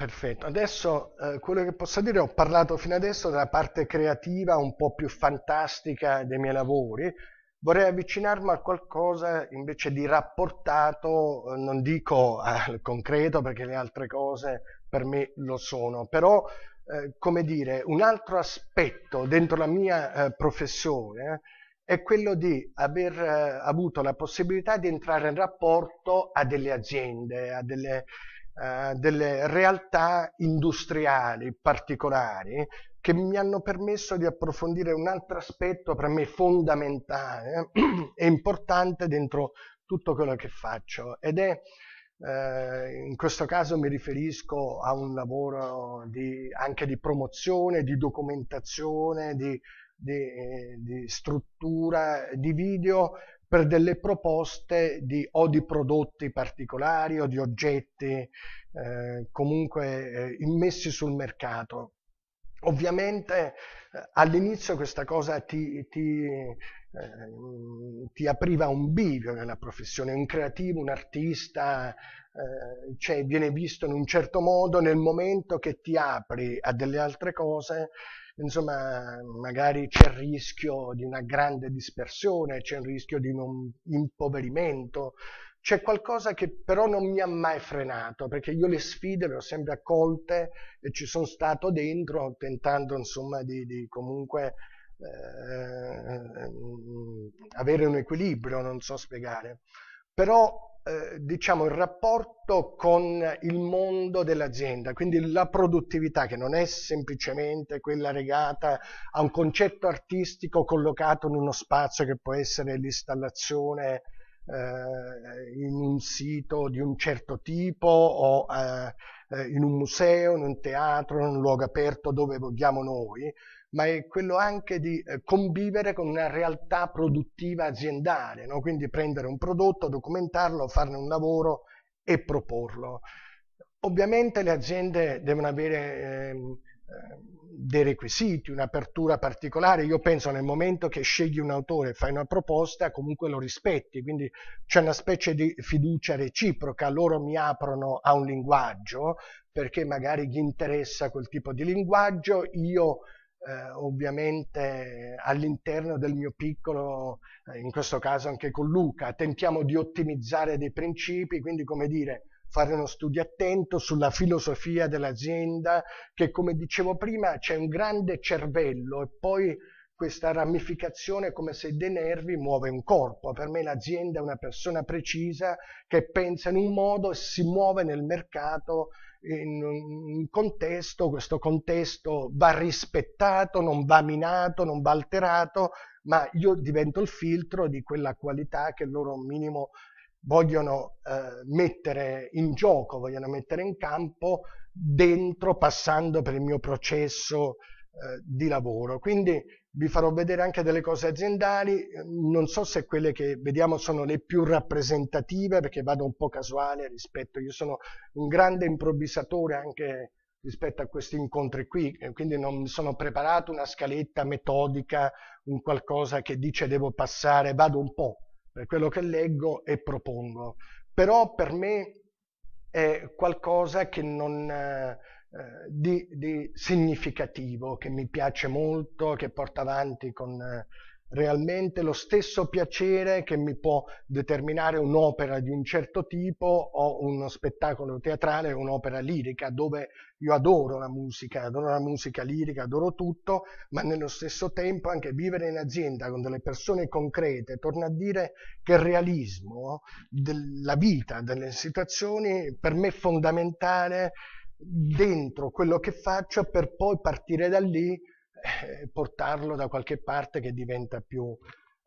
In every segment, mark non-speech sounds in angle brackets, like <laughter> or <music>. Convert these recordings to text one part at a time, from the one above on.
Perfetto, adesso eh, quello che posso dire, ho parlato fino adesso della parte creativa un po' più fantastica dei miei lavori, vorrei avvicinarmi a qualcosa invece di rapportato, eh, non dico al eh, concreto perché le altre cose per me lo sono, però eh, come dire, un altro aspetto dentro la mia eh, professione è quello di aver eh, avuto la possibilità di entrare in rapporto a delle aziende, a delle eh, delle realtà industriali particolari che mi hanno permesso di approfondire un altro aspetto per me fondamentale <clears throat> e importante dentro tutto quello che faccio ed è eh, in questo caso mi riferisco a un lavoro di, anche di promozione, di documentazione, di, di, di struttura, di video per delle proposte di, o di prodotti particolari o di oggetti eh, comunque eh, immessi sul mercato. Ovviamente eh, all'inizio questa cosa ti, ti, eh, ti, apriva un bivio nella professione, un creativo, un artista eh, cioè, viene visto in un certo modo nel momento che ti apri a delle altre cose insomma, magari c'è il rischio di una grande dispersione, c'è il rischio di un impoverimento, c'è qualcosa che però non mi ha mai frenato, perché io le sfide le ho sempre accolte e ci sono stato dentro tentando insomma di, di comunque eh, avere un equilibrio, non so spiegare. Però eh, diciamo, il rapporto con il mondo dell'azienda, quindi la produttività che non è semplicemente quella legata a un concetto artistico collocato in uno spazio che può essere l'installazione eh, in un sito di un certo tipo o eh, eh in un museo, in un teatro, in un luogo aperto dove vogliamo noi, ma è quello anche di eh, convivere con una realtà produttiva aziendale, no? quindi prendere un prodotto, documentarlo, farne un lavoro e proporlo. Ovviamente le aziende devono avere ehm, eh, dei requisiti, un'apertura particolare. Io penso nel momento che scegli un autore e fai una proposta, comunque lo rispetti, quindi c'è una specie di fiducia reciproca, loro mi aprono a un linguaggio perché magari gli interessa quel tipo di linguaggio, io eh, ovviamente all'interno del mio piccolo, eh, in questo caso anche con Luca, tentiamo di ottimizzare dei principi, quindi come dire fare uno studio attento sulla filosofia dell'azienda che come dicevo prima c'è un grande cervello e poi questa ramificazione come se dei nervi muove un corpo. Per me l'azienda è una persona precisa che pensa in un modo e si muove nel mercato in un contesto, questo contesto va rispettato, non va minato, non va alterato, ma io divento il filtro di quella qualità che loro minimo vogliono eh, mettere in gioco, vogliono mettere in campo dentro, passando per il mio processo eh, di lavoro. Quindi vi farò vedere anche delle cose aziendali, eh, non so se quelle che vediamo sono le più rappresentative perché vado un po' casuale rispetto, io sono un grande improvvisatore anche rispetto a questi incontri qui, eh, quindi non mi sono preparato una scaletta metodica, un qualcosa che dice devo passare, vado un po' per quello che leggo e propongo, però per me è qualcosa che non eh, di, di, significativo che mi piace molto, che porta avanti con eh, realmente lo stesso piacere che mi può determinare un'opera di un certo tipo o uno spettacolo teatrale, un'opera lirica, dove io adoro la musica, adoro la musica lirica, adoro tutto, ma nello stesso tempo anche vivere in azienda con delle persone concrete, torna a dire che il realismo della vita, delle situazioni, per me è fondamentale dentro quello che faccio per poi partire da lì e eh, portarlo da qualche parte che diventa più...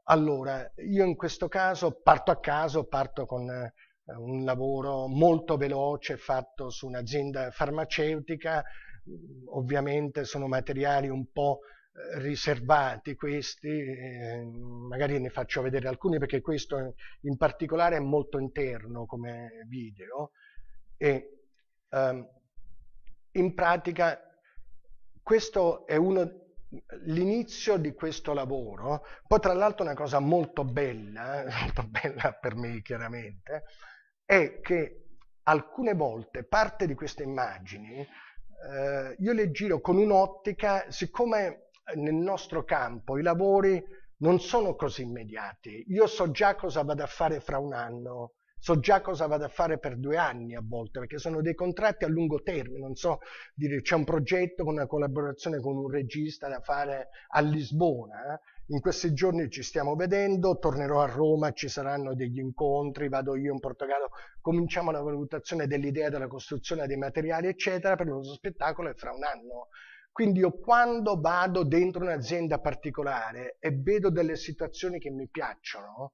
Allora, io in questo caso parto a caso, parto con eh, un lavoro molto veloce fatto su un'azienda farmaceutica, mm, ovviamente sono materiali un po' eh, riservati questi, mm, magari ne faccio vedere alcuni perché questo in particolare è molto interno come video e ehm, in pratica questo è uno l'inizio di questo lavoro, poi tra l'altro una cosa molto bella, eh, <laughs> molto bella per me chiaramente, è che alcune volte parte di queste immagini eh, io le giro con un'ottica, siccome nel nostro campo i lavori non sono così immediati, io so già cosa vado a fare fra un anno, so già cosa vado a fare per due anni a volte, perché sono dei contratti a lungo termine, non so dire c'è un progetto con una collaborazione con un regista da fare a Lisbona. Eh? In questi giorni ci stiamo vedendo, tornerò a Roma, ci saranno degli incontri, vado io in Portogallo, cominciamo la valutazione dell'idea della costruzione dei materiali, eccetera, per il spettacolo è fra un anno. Quindi io quando vado dentro un'azienda particolare e vedo delle situazioni che mi piacciono,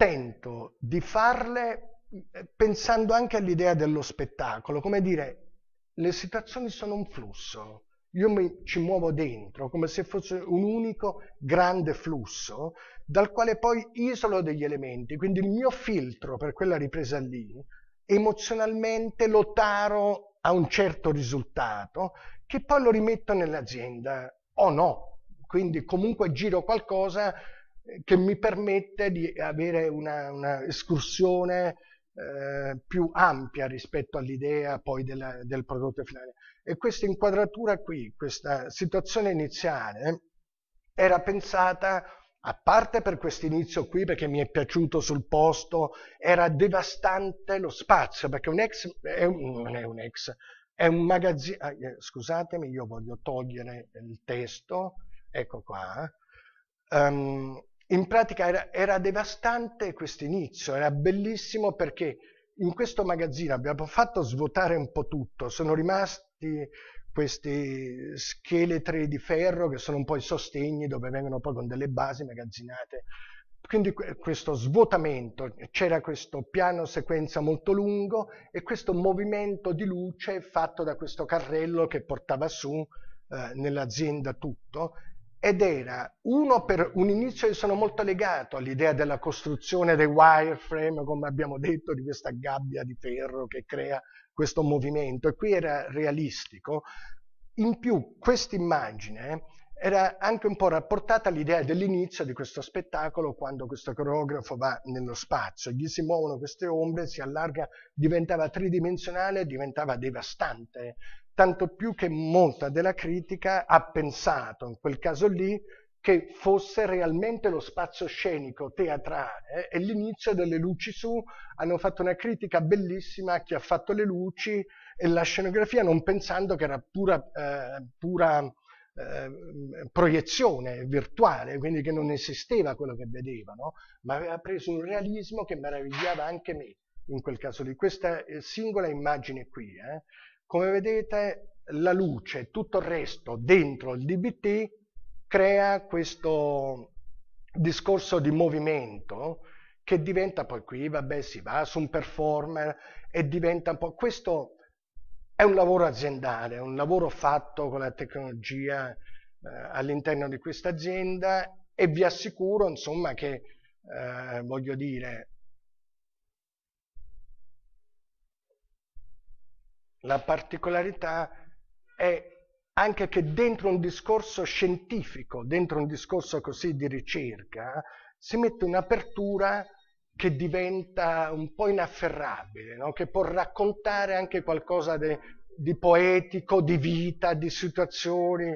tento di farle eh, pensando anche all'idea dello spettacolo, come dire, le situazioni sono un flusso, io mi, ci muovo dentro come se fosse un unico grande flusso dal quale poi isolo degli elementi, quindi il mio filtro per quella ripresa lì emozionalmente lo taro a un certo risultato che poi lo rimetto nell'azienda o no, quindi comunque giro qualcosa che mi permette di avere una, una escursione eh, più ampia rispetto all'idea poi della, del prodotto finale. E questa inquadratura qui, questa situazione iniziale, era pensata a parte per questo inizio qui, perché mi è piaciuto sul posto, era devastante lo spazio, perché un ex, è un, non è un ex, è un magazzino, ah, eh, scusatemi, io voglio togliere il testo, ecco qua, um, in pratica era, era devastante questo inizio, era bellissimo perché in questo magazzino abbiamo fatto svuotare un po' tutto, sono rimasti questi scheletri di ferro che sono un po' i sostegni dove vengono poi con delle basi magazzinate. Quindi questo svuotamento, c'era questo piano sequenza molto lungo e questo movimento di luce fatto da questo carrello che portava su eh, nell'azienda tutto ed era uno per un inizio che sono molto legato all'idea della costruzione dei wireframe, come abbiamo detto, di questa gabbia di ferro che crea questo movimento e qui era realistico. In più questa immagine era anche un po' rapportata all'idea dell'inizio di questo spettacolo quando questo coreografo va nello spazio, gli si muovono queste ombre, si allarga, diventava tridimensionale, diventava devastante tanto più che molta della critica ha pensato in quel caso lì che fosse realmente lo spazio scenico, teatrale eh, e l'inizio delle luci su hanno fatto una critica bellissima a chi ha fatto le luci e la scenografia non pensando che era pura, eh, pura eh, proiezione virtuale, quindi che non esisteva quello che vedevano, ma aveva preso un realismo che meravigliava anche me in quel caso lì. Questa eh, singola immagine qui eh, come vedete la luce, tutto il resto dentro il DBT crea questo discorso di movimento che diventa poi qui, vabbè, si va su un performer e diventa un po'... Questo è un lavoro aziendale, è un lavoro fatto con la tecnologia eh, all'interno di questa azienda e vi assicuro, insomma, che, eh, voglio dire, La particolarità è anche che dentro un discorso scientifico, dentro un discorso così di ricerca, si mette un'apertura che diventa un po' inafferrabile, no? che può raccontare anche qualcosa de, di poetico, di vita, di situazioni,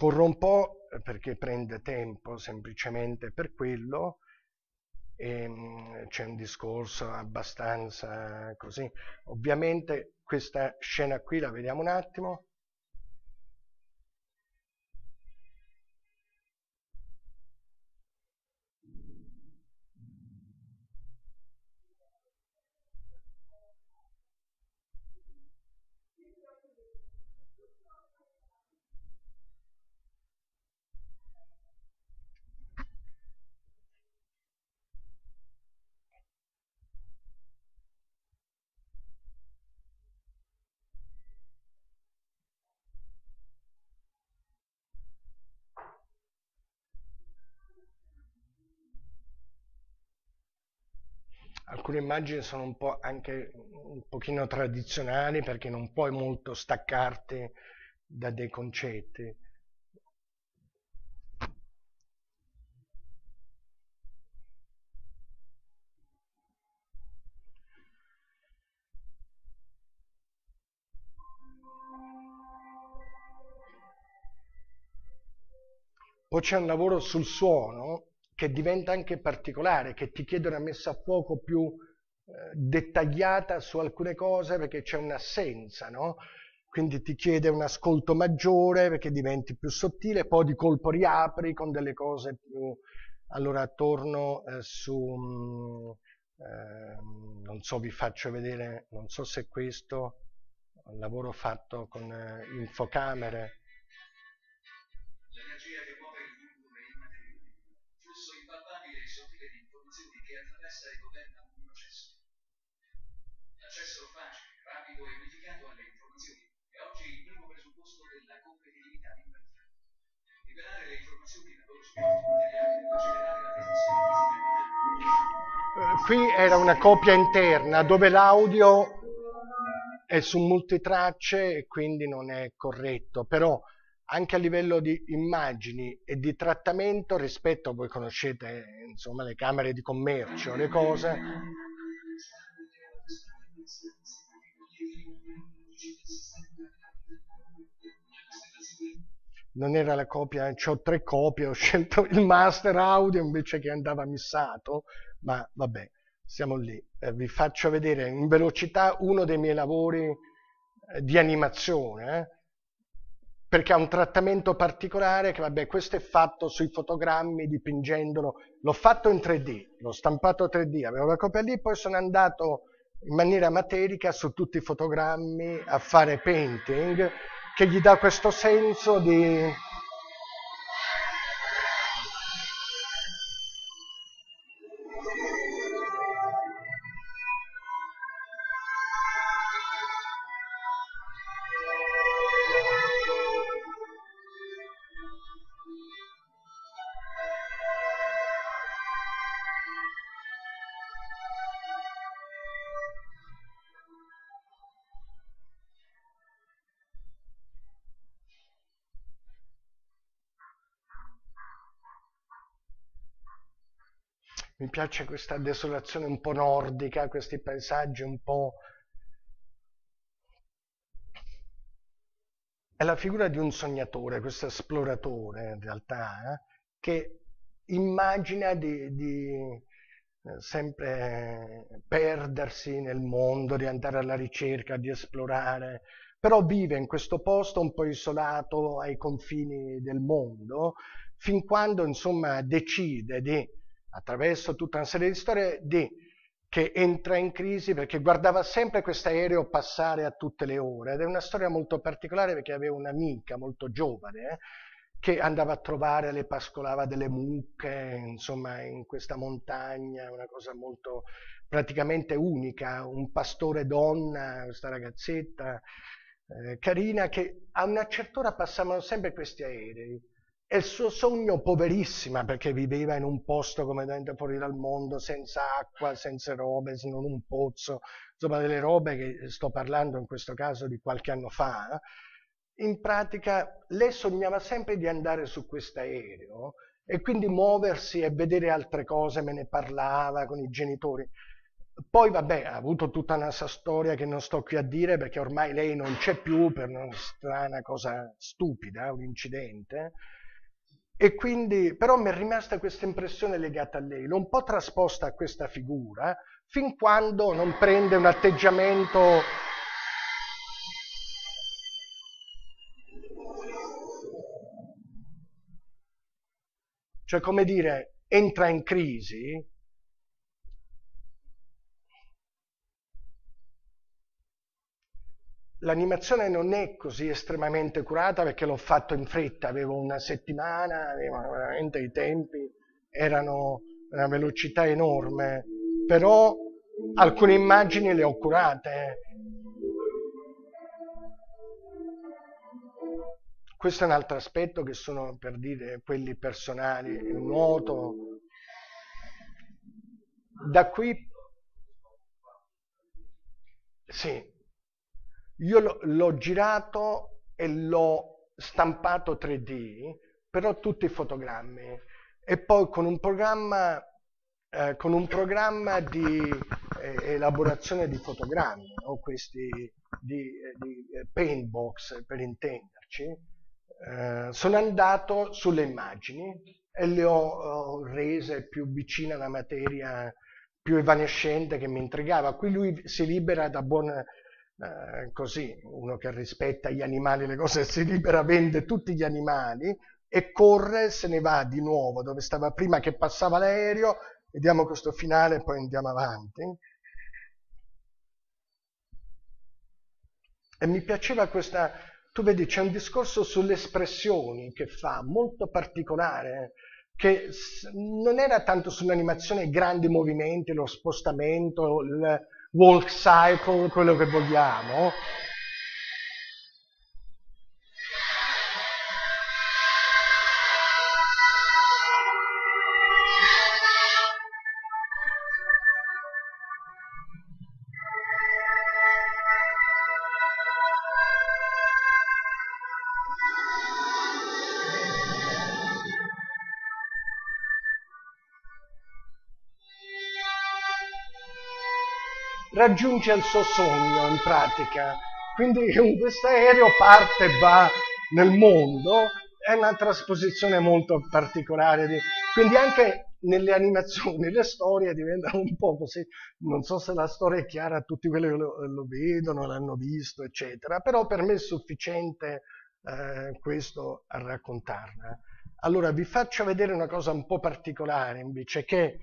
Corro un po' eh, perché prende tempo semplicemente per quello, ehm, c'è un discorso abbastanza così. Ovviamente questa scena qui la vediamo un attimo, alcune immagini sono un po' anche un pochino tradizionali perché non puoi molto staccarti da dei concetti. Poi c'è un lavoro sul suono che diventa anche particolare, che ti chiede una messa a fuoco più eh, dettagliata su alcune cose perché c'è un'assenza, no? Quindi ti chiede un ascolto maggiore perché diventi più sottile, poi di colpo riapri con delle cose più... Allora torno eh, su... Mh, mm, eh, non so, vi faccio vedere, non so se questo, un lavoro fatto con eh, infocamere, Eh, qui era una copia interna dove l'audio è su multitracce e quindi non è corretto, però anche a livello di immagini e di trattamento rispetto, voi conoscete insomma le camere di commercio, le cose, non era la copia, eh, ho tre copie, ho scelto il master audio invece che andava missato, ma vabbè, siamo lì. Eh, vi faccio vedere in velocità uno dei miei lavori eh, di animazione, eh, perché ha un trattamento particolare che, vabbè, questo è fatto sui fotogrammi dipingendolo, l'ho fatto in 3D, l'ho stampato 3D, avevo la copia lì, poi sono andato in maniera materica su tutti i fotogrammi a fare painting che gli dà questo senso di mi piace questa desolazione un po' nordica, questi paesaggi un po'... È la figura di un sognatore, questo esploratore in realtà, eh, che immagina di, di eh, sempre perdersi nel mondo, di andare alla ricerca, di esplorare, però vive in questo posto un po' isolato ai confini del mondo, fin quando insomma decide di attraverso tutta una serie di storie di, che entra in crisi perché guardava sempre questo aereo passare a tutte le ore ed è una storia molto particolare perché aveva un'amica molto giovane eh, che andava a trovare le pascolava delle mucche insomma in questa montagna una cosa molto praticamente unica un pastore donna questa ragazzetta eh, carina che a una certa ora passavano sempre questi aerei e il suo sogno, poverissima, perché viveva in un posto come dentro fuori dal mondo, senza acqua, senza robe, se non un pozzo, insomma delle robe che sto parlando in questo caso di qualche anno fa, eh, in pratica lei sognava sempre di andare su questo aereo e quindi muoversi e vedere altre cose, me ne parlava con i genitori. Poi vabbè, ha avuto tutta una sua storia che non sto qui a dire perché ormai lei non c'è più per una strana cosa stupida, un incidente. E quindi, però mi è rimasta questa impressione legata a lei, un po' trasposta a questa figura, fin quando non prende un atteggiamento cioè come dire, entra in crisi, L'animazione non è così estremamente curata perché l'ho fatto in fretta, avevo una settimana, avevo veramente i tempi erano una velocità enorme, però alcune immagini le ho curate. Questo è un altro aspetto che sono per dire quelli personali, il nuoto. Da qui sì, io l'ho girato e l'ho stampato 3D, però tutti i fotogrammi. E poi con un programma, eh, con un programma di eh, elaborazione di fotogrammi, o questi di, di eh, box per intenderci, eh, sono andato sulle immagini e le ho, ho rese più vicine alla materia più evanescente che mi intrigava. Qui lui si libera da buona eh, così, uno che rispetta gli animali, le cose, si libera, vende tutti gli animali e corre, se ne va di nuovo dove stava prima che passava l'aereo, vediamo questo finale e poi andiamo avanti. E mi piaceva questa, tu vedi c'è un discorso sulle espressioni che fa, molto particolare, che non era tanto sull'animazione, i grandi movimenti, lo spostamento, il, walk cycle, quello che vogliamo, raggiunge il suo sogno in pratica. Quindi questo aereo parte e va nel mondo, è una trasposizione molto particolare. Di, quindi anche nelle animazioni le storie diventano un po' così, non so se la storia è chiara a tutti quelli che lo, lo vedono, l'hanno visto, eccetera, però per me è sufficiente eh, questo a raccontarla. Allora vi faccio vedere una cosa un po' particolare invece, che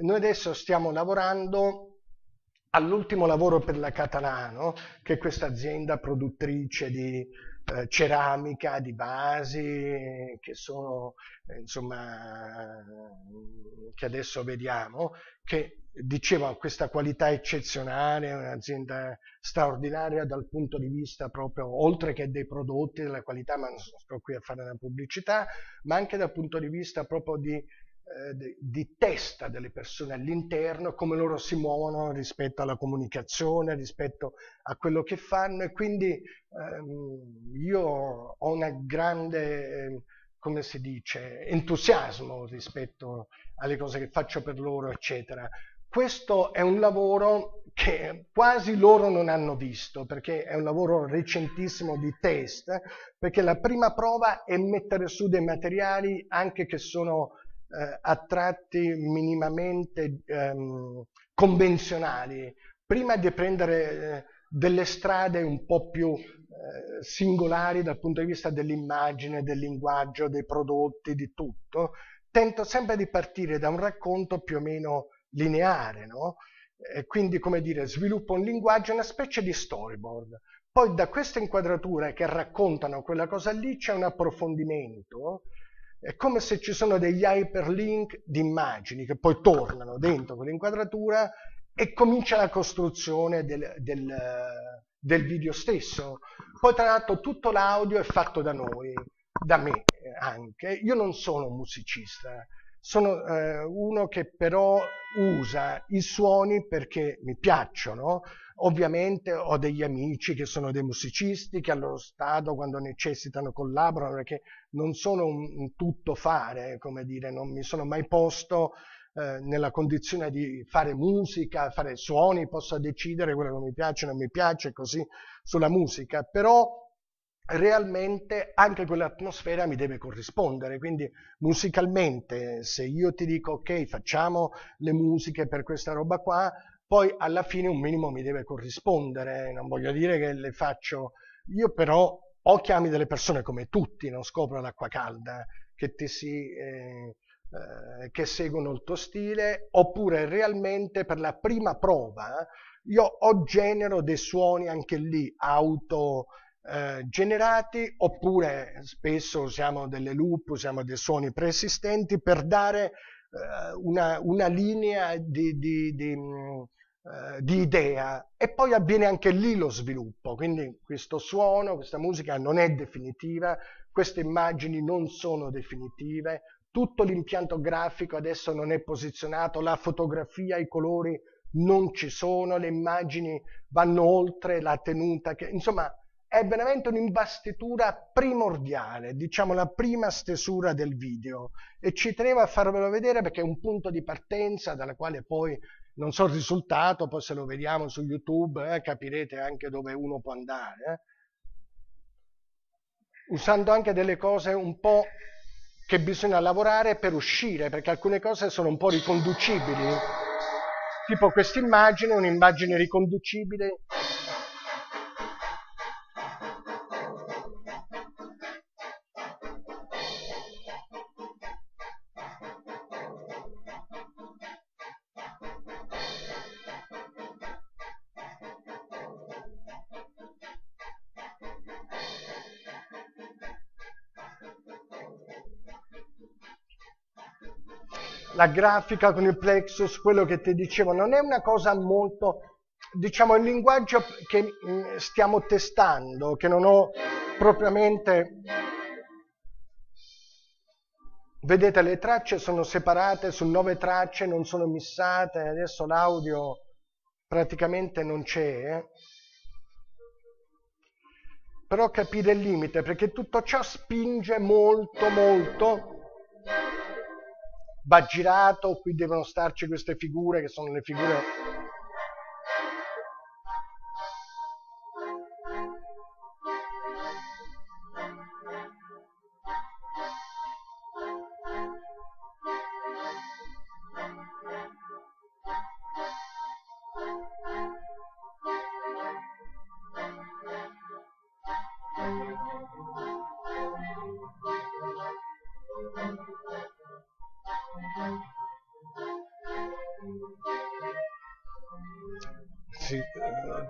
noi adesso stiamo lavorando all'ultimo lavoro per la Catalano, che è questa azienda produttrice di eh, ceramica, di vasi, che sono, eh, insomma, che adesso vediamo, che diceva questa qualità eccezionale, un'azienda straordinaria dal punto di vista proprio, oltre che dei prodotti, della qualità, ma non sto qui a fare una pubblicità, ma anche dal punto di vista proprio di eh, di testa delle persone all'interno, come loro si muovono rispetto alla comunicazione, rispetto a quello che fanno e quindi ehm, io ho una grande, eh, come si dice, entusiasmo rispetto alle cose che faccio per loro, eccetera. Questo è un lavoro che quasi loro non hanno visto, perché è un lavoro recentissimo di test, perché la prima prova è mettere su dei materiali anche che sono eh, a tratti minimamente ehm, convenzionali, prima di prendere eh, delle strade un po' più eh, singolari dal punto di vista dell'immagine, del linguaggio, dei prodotti, di tutto, tento sempre di partire da un racconto più o meno lineare, no? E quindi, come dire, sviluppo un linguaggio, una specie di storyboard. Poi da queste inquadrature che raccontano quella cosa lì c'è un approfondimento è come se ci sono degli hyperlink di immagini che poi tornano dentro quell'inquadratura e comincia la costruzione del, del, del video stesso. Poi tra l'altro tutto l'audio è fatto da noi, da me anche. Io non sono un musicista, sono eh, uno che però usa i suoni perché mi piacciono, Ovviamente ho degli amici che sono dei musicisti che allo stato quando necessitano collaborano perché non sono un, tutto fare, come dire, non mi sono mai posto eh, nella condizione di fare musica, fare suoni, posso decidere quello che mi piace, non mi piace, così sulla musica, però realmente anche quell'atmosfera mi deve corrispondere, quindi musicalmente se io ti dico ok facciamo le musiche per questa roba qua, poi alla fine un minimo mi deve corrispondere, eh, non voglio dire che le faccio, io però o chiami delle persone come tutti, non scopro l'acqua calda, eh, che ti si... Eh, eh, che seguono il tuo stile, oppure realmente per la prima prova io o genero dei suoni anche lì auto generati, oppure spesso usiamo delle loop, usiamo dei suoni preesistenti per dare eh, una, una, linea di, di, di, mm, eh, di idea e poi avviene anche lì lo sviluppo, quindi questo suono, questa musica non è definitiva, queste immagini non sono definitive, tutto l'impianto grafico adesso non è posizionato, la fotografia, i colori non ci sono, le immagini vanno oltre la tenuta, che, insomma è veramente un'imbastitura primordiale, diciamo la prima stesura del video e ci tenevo a farvelo vedere perché è un punto di partenza dalla quale poi non so il risultato, poi se lo vediamo su YouTube eh, capirete anche dove uno può andare. Eh. Usando anche delle cose un po' che bisogna lavorare per uscire, perché alcune cose sono un po' riconducibili. Tipo questa immagine, un'immagine riconducibile la grafica con il plexus, quello che ti dicevo, non è una cosa molto, diciamo, il linguaggio che mm, stiamo testando, che non ho propriamente... Vedete, le tracce sono separate su nove tracce, non sono missate, adesso l'audio praticamente non c'è. Eh? Però capire il limite, perché tutto ciò spinge molto, molto va girato, qui devono starci queste figure che sono le figure si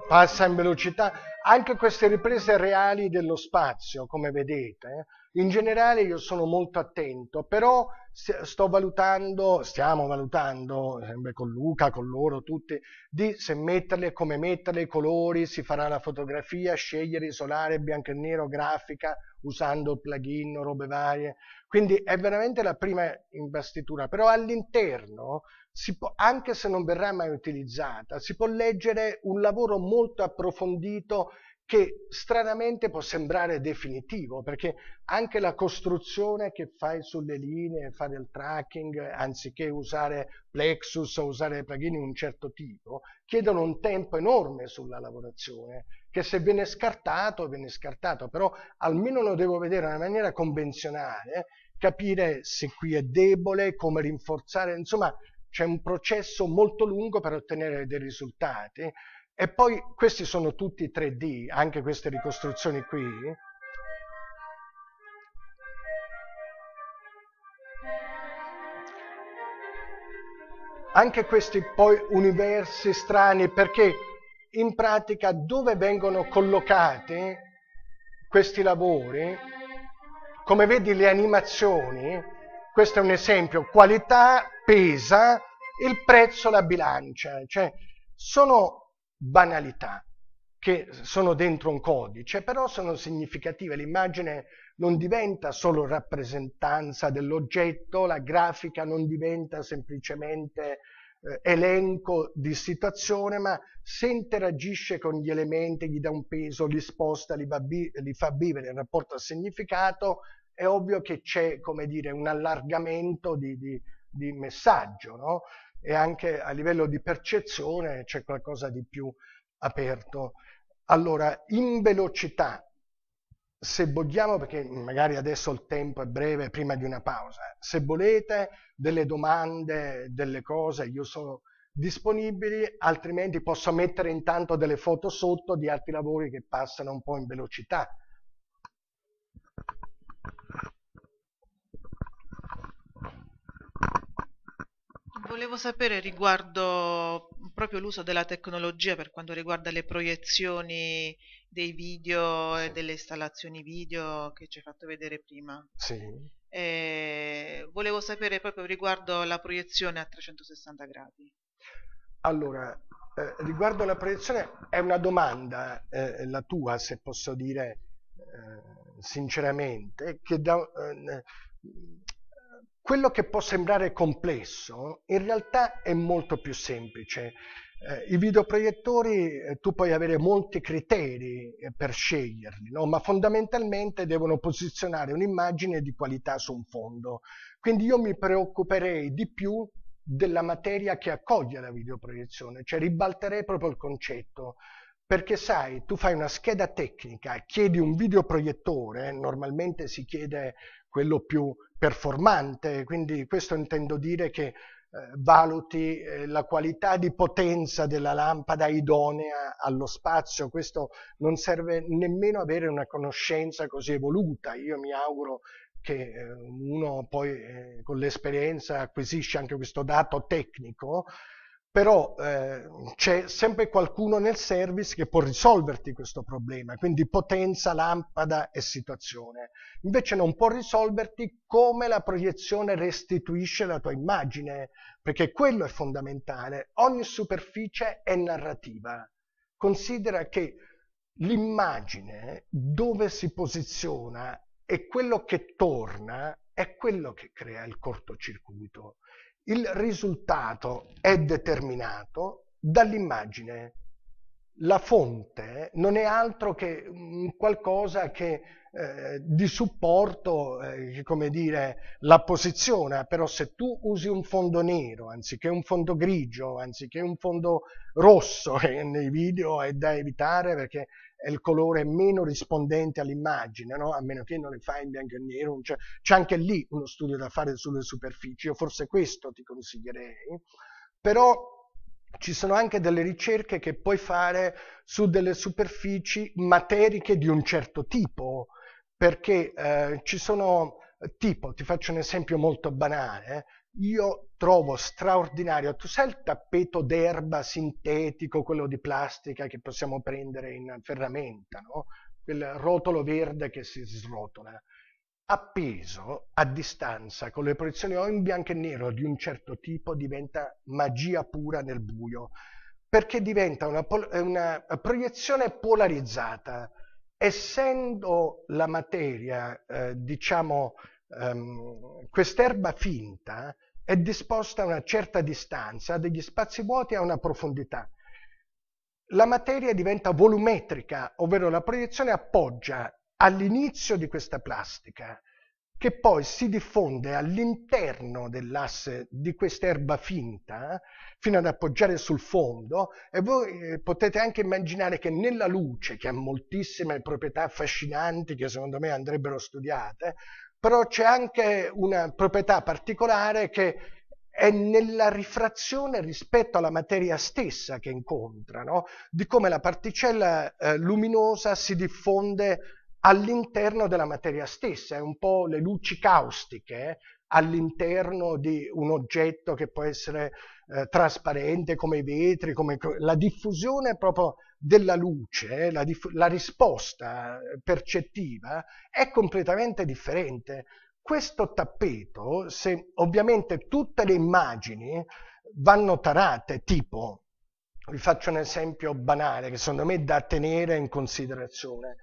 passa in velocità, anche queste riprese reali dello spazio, come vedete. Eh. In generale io sono molto attento, però sto valutando, stiamo valutando, sempre con Luca, con loro tutti, di se metterle, come metterle, i colori, si farà la fotografia, scegliere, isolare, bianco e nero, grafica, usando il plugin, robe varie. Quindi è veramente la prima imbastitura, però all'interno può, anche se non verrà mai utilizzata, si può leggere un lavoro molto approfondito che stranamente può sembrare definitivo, perché anche la costruzione che fai sulle linee, fare il tracking, anziché usare Plexus o usare plugin di un certo tipo, chiedono un tempo enorme sulla lavorazione, che se viene scartato, viene scartato, però almeno lo devo vedere in una maniera convenzionale, capire se qui è debole, come rinforzare, insomma c'è un processo molto lungo per ottenere dei risultati e poi questi sono tutti 3D, anche queste ricostruzioni qui. Anche questi poi universi strani perché in pratica dove vengono collocati questi lavori, come vedi le animazioni, questo è un esempio, qualità pesa il prezzo, la bilancia, cioè sono banalità che sono dentro un codice, però sono significative. L'immagine non diventa solo rappresentanza dell'oggetto, la grafica non diventa semplicemente eh, elenco di situazione, ma se interagisce con gli elementi, gli dà un peso, li sposta, li, li fa vivere in rapporto al significato, è ovvio che c'è, come dire, un allargamento di, di, di messaggio, no? e anche a livello di percezione c'è qualcosa di più aperto. Allora, in velocità, se vogliamo, perché magari adesso il tempo è breve prima di una pausa, eh, se volete delle domande, delle cose, io sono disponibili, altrimenti posso mettere intanto delle foto sotto di altri lavori che passano un po' in velocità. volevo sapere riguardo proprio l'uso della tecnologia per quanto riguarda le proiezioni dei video e delle installazioni video che ci hai fatto vedere prima. Sì. Eh, volevo sapere proprio riguardo la proiezione a 360 gradi. Allora, eh, riguardo la proiezione è una domanda, eh, la tua, se posso dire eh, sinceramente, che da, eh, quello che può sembrare complesso in realtà è molto più semplice. Eh, I videoproiettori eh, tu puoi avere molti criteri eh, per sceglierli, no? ma fondamentalmente devono posizionare un'immagine di qualità su un fondo. Quindi io mi preoccuperei di più della materia che accoglie la videoproiezione, cioè ribalterei proprio il concetto. Perché sai, tu fai una scheda tecnica, chiedi un videoproiettore, eh, normalmente si chiede quello più performante, quindi questo intendo dire che eh, valuti eh, la qualità di potenza della lampada idonea allo spazio, questo non serve nemmeno avere una conoscenza così evoluta, io mi auguro che eh, uno poi eh, con l'esperienza acquisisce anche questo dato tecnico, però eh, c'è sempre qualcuno nel service che può risolverti questo problema, quindi potenza, lampada e situazione. Invece non può risolverti come la proiezione restituisce la tua immagine, perché quello è fondamentale. Ogni superficie è narrativa. Considera che l'immagine dove si posiziona e quello che torna è quello che crea il cortocircuito il risultato è determinato dall'immagine. La fonte non è altro che qualcosa che eh, di supporto, eh, come dire, la posiziona, però se tu usi un fondo nero anziché un fondo grigio, anziché un fondo rosso, che eh, nei video è da evitare perché è il colore meno rispondente all'immagine, no? a meno che non le fai in bianco e nero. C'è, cioè, c'è anche lì uno studio da fare sulle superfici, io forse questo ti consiglierei. Però ci sono anche delle ricerche che puoi fare su delle superfici materiche di un certo tipo, perché eh, ci sono, tipo, ti faccio un esempio molto banale, eh, io trovo straordinario, tu sai il tappeto d'erba sintetico, quello di plastica che possiamo prendere in ferramenta, no? quel rotolo verde che si srotola, appeso a distanza con le proiezioni o in bianco e nero di un certo tipo diventa magia pura nel buio, perché diventa una, una proiezione polarizzata, essendo la materia, eh, diciamo, Um, quest'erba finta è disposta a una certa distanza, ha degli spazi vuoti e a una profondità. La materia diventa volumetrica, ovvero la proiezione appoggia all'inizio di questa plastica, che poi si diffonde all'interno dell'asse di questa erba finta, fino ad appoggiare sul fondo, e voi eh, potete anche immaginare che nella luce, che ha moltissime proprietà affascinanti che secondo me andrebbero studiate, però c'è anche una proprietà particolare che è nella rifrazione rispetto alla materia stessa che incontra, no? di come la particella eh, luminosa si diffonde all'interno della materia stessa, è un po' le luci caustiche eh? all'interno di un oggetto che può essere eh, trasparente come i vetri, come la diffusione proprio della luce, eh, la, la risposta percettiva è completamente differente. Questo tappeto, se ovviamente tutte le immagini vanno tarate, tipo, vi faccio un esempio banale che secondo me è da tenere in considerazione.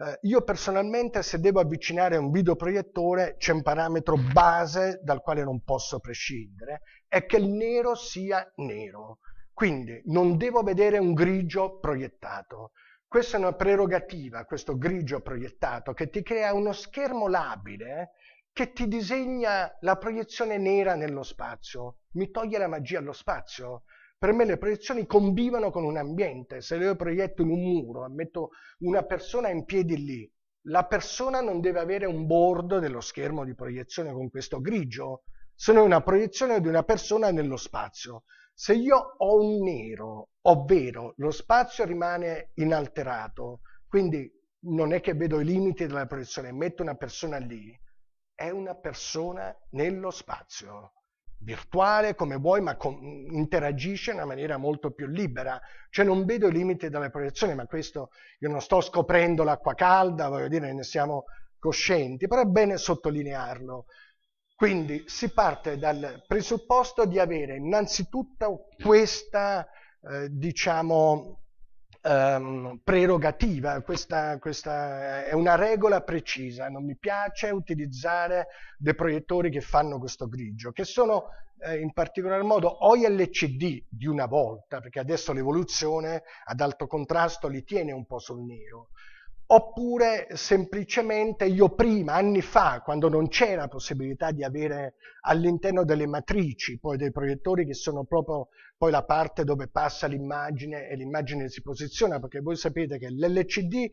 Eh, io personalmente se devo avvicinare un videoproiettore c'è un parametro base dal quale non posso prescindere, è che il nero sia nero. Quindi non devo vedere un grigio proiettato. Questa è una prerogativa, questo grigio proiettato, che ti crea uno schermo labile che ti disegna la proiezione nera nello spazio. Mi toglie la magia allo spazio. Per me le proiezioni convivono con un ambiente. Se io proietto in un muro, metto una persona in piedi lì, la persona non deve avere un bordo dello schermo di proiezione con questo grigio, se no è una proiezione di una persona nello spazio. Se io ho un nero, ovvero lo spazio rimane inalterato, quindi non è che vedo i limiti della proiezione, metto una persona lì, è una persona nello spazio, virtuale come vuoi, ma interagisce in una maniera molto più libera. Cioè non vedo i limiti della proiezione, ma questo io non sto scoprendo l'acqua calda, voglio dire, ne siamo coscienti, però è bene sottolinearlo. Quindi si parte dal presupposto di avere innanzitutto questa, eh, diciamo, ehm, prerogativa, questa, questa, è una regola precisa, non mi piace utilizzare dei proiettori che fanno questo grigio, che sono eh, in particolar modo OLCD di una volta, perché adesso l'evoluzione ad alto contrasto li tiene un po' sul nero, oppure semplicemente io prima, anni fa, quando non c'era possibilità di avere all'interno delle matrici, poi dei proiettori che sono proprio poi la parte dove passa l'immagine e l'immagine si posiziona, perché voi sapete che l'LCD eh,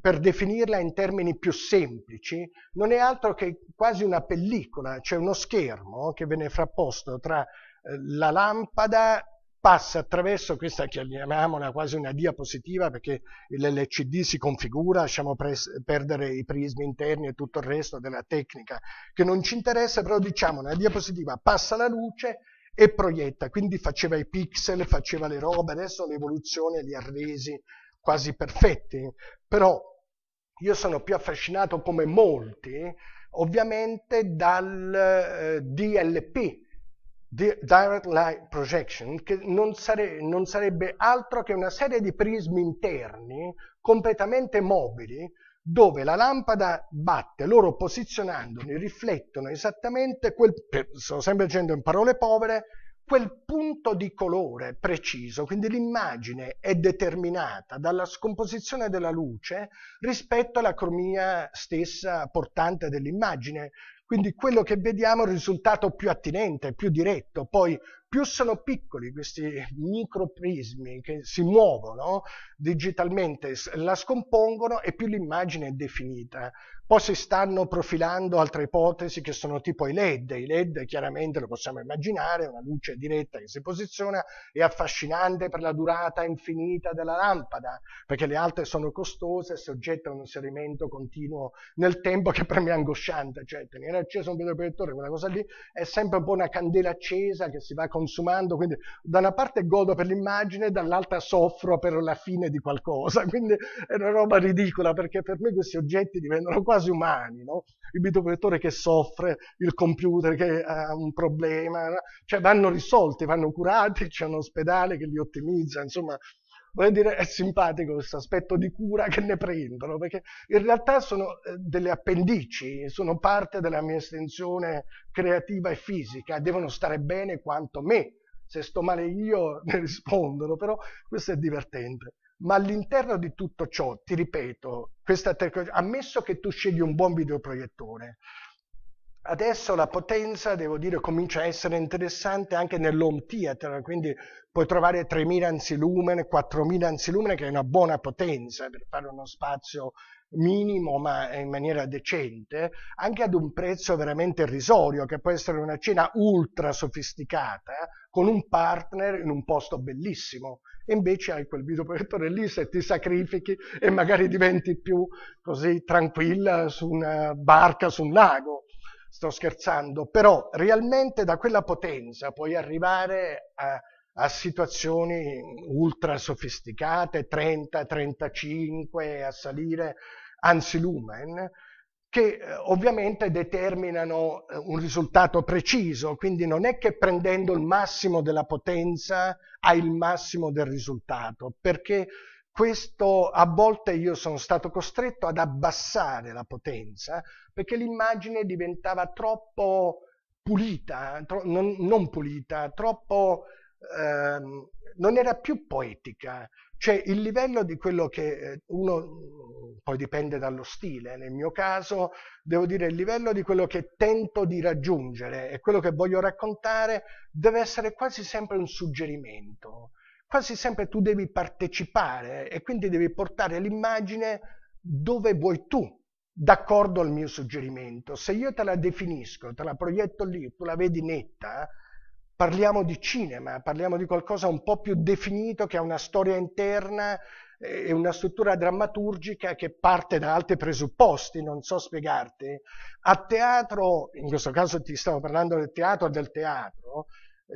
per definirla in termini più semplici, non è altro che quasi una pellicola, cioè uno schermo che viene frapposto tra eh, la lampada passa attraverso questa chiamiamola quasi una diapositiva perché l'LCD si configura, lasciamo perdere i prismi interni e tutto il resto della tecnica che non ci interessa, però diciamo una diapositiva passa la luce e proietta, quindi faceva i pixel, faceva le robe, adesso l'evoluzione li ha resi quasi perfetti, però io sono più affascinato come molti ovviamente dal eh, DLP, direct light projection, che non, sare non sarebbe altro che una serie di prismi interni completamente mobili dove la lampada batte, loro posizionandoli riflettono esattamente quel, sto sempre dicendo in parole povere, quel punto di colore preciso, quindi l'immagine è determinata dalla scomposizione della luce rispetto alla cromia stessa portante dell'immagine, quindi quello che vediamo è il risultato più attinente, più diretto. Poi più sono piccoli questi microprismi che si muovono digitalmente, la scompongono e più l'immagine è definita. Poi si stanno profilando altre ipotesi che sono tipo i LED. I LED chiaramente lo possiamo immaginare, una luce diretta che si posiziona è affascinante per la durata infinita della lampada, perché le altre sono costose e soggette a un inserimento continuo nel tempo che <laughs> per me è angosciante, cioè tenere acceso un videoproiettore, quella cosa lì, è sempre un po' una candela accesa che si va consumando, quindi da una parte godo per l'immagine, dall'altra soffro per la fine di qualcosa, <laughs> quindi è una roba ridicola perché per me questi oggetti diventano quasi quasi umani, no? il videoproiettore che soffre, il computer che ha un problema, no? cioè vanno risolti, vanno curati, c'è un ospedale che li ottimizza, insomma, vorrei dire è simpatico questo aspetto di cura che ne prendono, perché in realtà sono eh, delle appendici, sono parte della mia estensione creativa e fisica, devono stare bene quanto me, se sto male io ne <laughs> rispondono, però questo è divertente. Ma all'interno di tutto ciò, ti ripeto, ammesso che tu scegli un buon videoproiettore, Adesso la potenza, devo dire, comincia a essere interessante anche nell'home theater, quindi puoi trovare 3.000 ansilumen, 4.000 ansilumen, che è una buona potenza per fare uno spazio minimo ma in maniera decente, anche ad un prezzo veramente irrisorio, che può essere una cena ultra sofisticata con un partner in un posto bellissimo. E invece hai quel videoproiettore lì se ti sacrifichi e magari diventi più così tranquilla su una barca, su un lago. Sto scherzando, però realmente da quella potenza puoi arrivare a a situazioni ultra sofisticate, 30, 35, a salire anzi lumen, che eh, ovviamente determinano eh, un risultato preciso, quindi non è che prendendo il massimo della potenza hai il massimo del risultato, perché questo a volte io sono stato costretto ad abbassare la potenza perché l'immagine diventava troppo pulita, tro non, non, pulita, troppo ehm, non era più poetica, cioè il livello di quello che eh, uno, mm, poi dipende dallo stile, nel mio caso devo dire il livello di quello che tento di raggiungere e quello che voglio raccontare deve essere quasi sempre un suggerimento, quasi sempre tu devi partecipare e quindi devi portare l'immagine dove vuoi tu, d'accordo al mio suggerimento. Se io te la definisco, te la proietto lì, tu la vedi netta, parliamo di cinema, parliamo di qualcosa un po' più definito che ha una storia interna eh, e una struttura drammaturgica che parte da altri presupposti, non so spiegarti. A teatro, in questo caso ti stavo parlando del teatro, del teatro,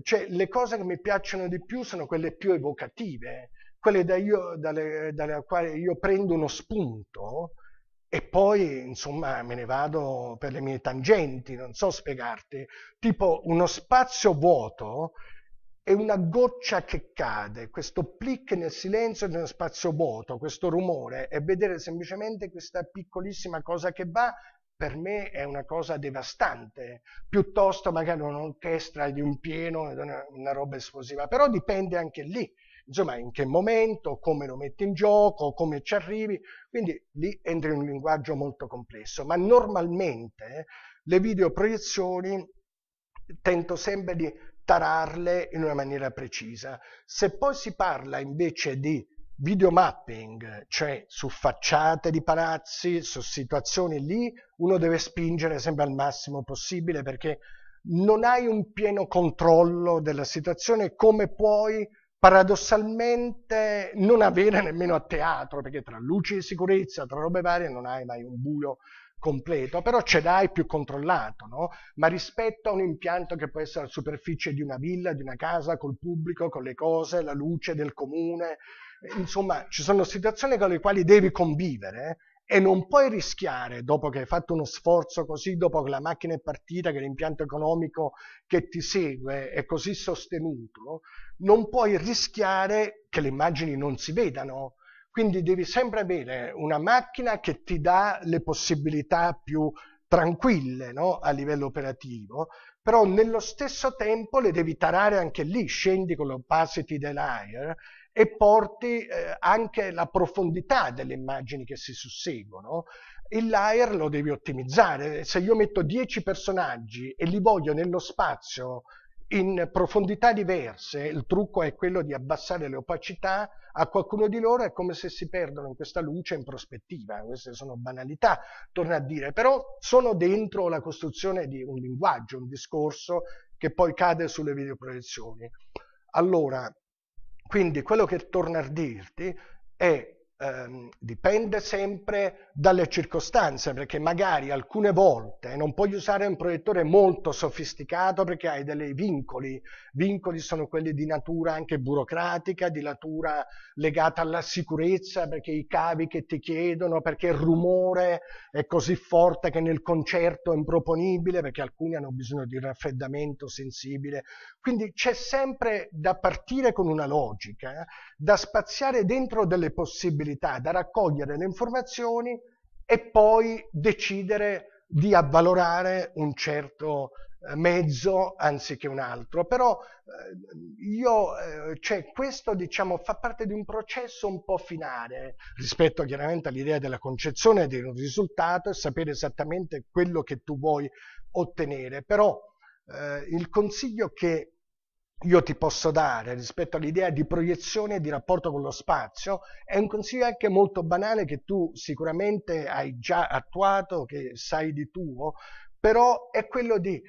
cioè le cose che mi piacciono di più sono quelle più evocative, quelle da io, dalle, dalle quali io prendo uno spunto e poi insomma me ne vado per le mie tangenti, non so spiegarti, tipo uno spazio vuoto è una goccia che cade, questo plic nel silenzio di uno spazio vuoto, questo rumore e vedere semplicemente questa piccolissima cosa che va per me è una cosa devastante, piuttosto magari un'orchestra di un pieno, una roba esplosiva, però dipende anche lì insomma in che momento, come lo metti in gioco, come ci arrivi, quindi lì entri in un linguaggio molto complesso, ma normalmente le videoproiezioni tento sempre di tararle in una maniera precisa. Se poi si parla invece di videomapping, cioè su facciate di palazzi, su situazioni lì, uno deve spingere sempre al massimo possibile perché non hai un pieno controllo della situazione, come puoi paradossalmente non avere nemmeno a teatro, perché tra luci di sicurezza, tra robe varie, non hai mai un buio completo, però ce l'hai più controllato, no? ma rispetto a un impianto che può essere la superficie di una villa, di una casa, col pubblico, con le cose, la luce del comune, insomma ci sono situazioni con le quali devi convivere eh e non puoi rischiare, dopo che hai fatto uno sforzo così, dopo che la macchina è partita, che l'impianto economico che ti segue è così sostenuto, non puoi rischiare che le immagini non si vedano. Quindi devi sempre avere una macchina che ti dà le possibilità più tranquille no? a livello operativo, però nello stesso tempo le devi tarare anche lì, scendi con l'opacity delayer e porti eh, anche la profondità delle immagini che si susseguono. Il layer lo devi ottimizzare, se io metto 10 personaggi e li voglio nello spazio in profondità diverse, il trucco è quello di abbassare le opacità, a qualcuno di loro è come se si perdono in questa luce in prospettiva, queste sono banalità, torna a dire, però sono dentro la costruzione di un linguaggio, un discorso che poi cade sulle videoproiezioni. Allora, quindi quello che torna a dirti è ehm, dipende sempre dalle circostanze, perché magari alcune volte non puoi usare un proiettore molto sofisticato perché hai dei vincoli. Vincoli sono quelli di natura anche burocratica, di natura legata alla sicurezza, perché i cavi che ti chiedono, perché il rumore è così forte che nel concerto è improponibile, perché alcuni hanno bisogno di raffreddamento sensibile. Quindi c'è sempre da partire con una logica, eh, da spaziare dentro delle possibilità possibilità da raccogliere le informazioni e poi decidere di avvalorare un certo eh, mezzo anziché un altro. Però eh, io, eh, cioè, questo diciamo, fa parte di un processo un po' finale rispetto chiaramente all'idea della concezione di un risultato e sapere esattamente quello che tu vuoi ottenere. Però eh, il consiglio che io ti posso dare rispetto all'idea di proiezione e di rapporto con lo spazio è un consiglio anche molto banale che tu sicuramente hai già attuato, che sai di tuo, però è quello di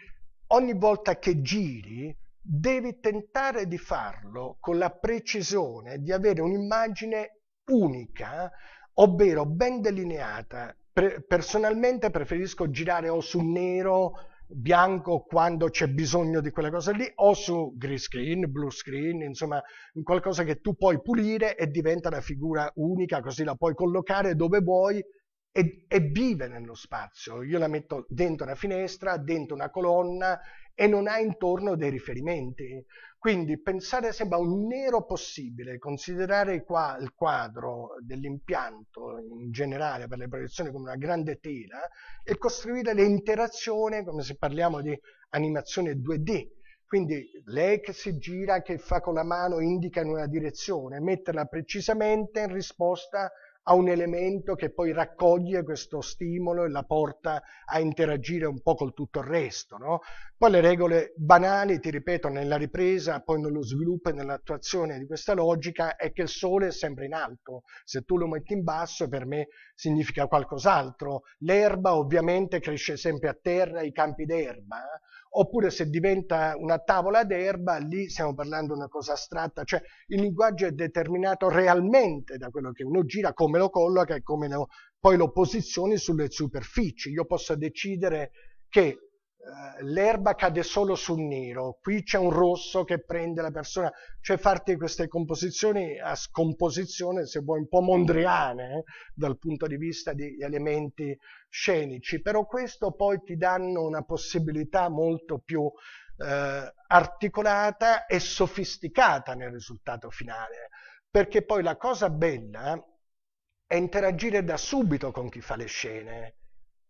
ogni volta che giri devi tentare di farlo con la precisione di avere un'immagine unica, ovvero ben delineata. personalmente preferisco girare o su nero bianco quando c'è bisogno di quella cosa lì o su green screen, blue screen, insomma qualcosa che tu puoi pulire e diventa una figura unica così la puoi collocare dove vuoi e, e vive nello spazio. Io la metto dentro una finestra, dentro una colonna e non ha intorno dei riferimenti. Quindi pensare sempre a un nero possibile, considerare qua il quadro dell'impianto in generale per le proiezioni come una grande tela e costruire le interazioni come se parliamo di animazione 2D. Quindi lei che si gira, che fa con la mano, indica in una direzione, metterla precisamente in risposta a a un elemento che poi raccoglie questo stimolo e la porta a interagire un po' col tutto il resto. No? Poi le regole banali, ti ripeto, nella ripresa, poi nello sviluppo e nell'attuazione di questa logica è che il sole è sempre in alto, se tu lo metti in basso per me significa qualcos'altro, l'erba ovviamente cresce sempre a terra, i campi d'erba, eh? oppure se diventa una tavola d'erba, lì stiamo parlando di una cosa astratta, cioè il linguaggio è determinato realmente da quello che uno gira, come lo colloca e come lo, poi lo posizioni sulle superfici. Io posso decidere che eh, l'erba cade solo sul nero, qui c'è un rosso che prende la persona, cioè farti queste composizioni a scomposizione, se vuoi, un po' mondriane eh, dal punto di vista di elementi scenici, però questo poi ti danno una possibilità molto più eh, articolata e sofisticata nel risultato finale, perché poi la cosa bella è interagire da subito con chi fa le scene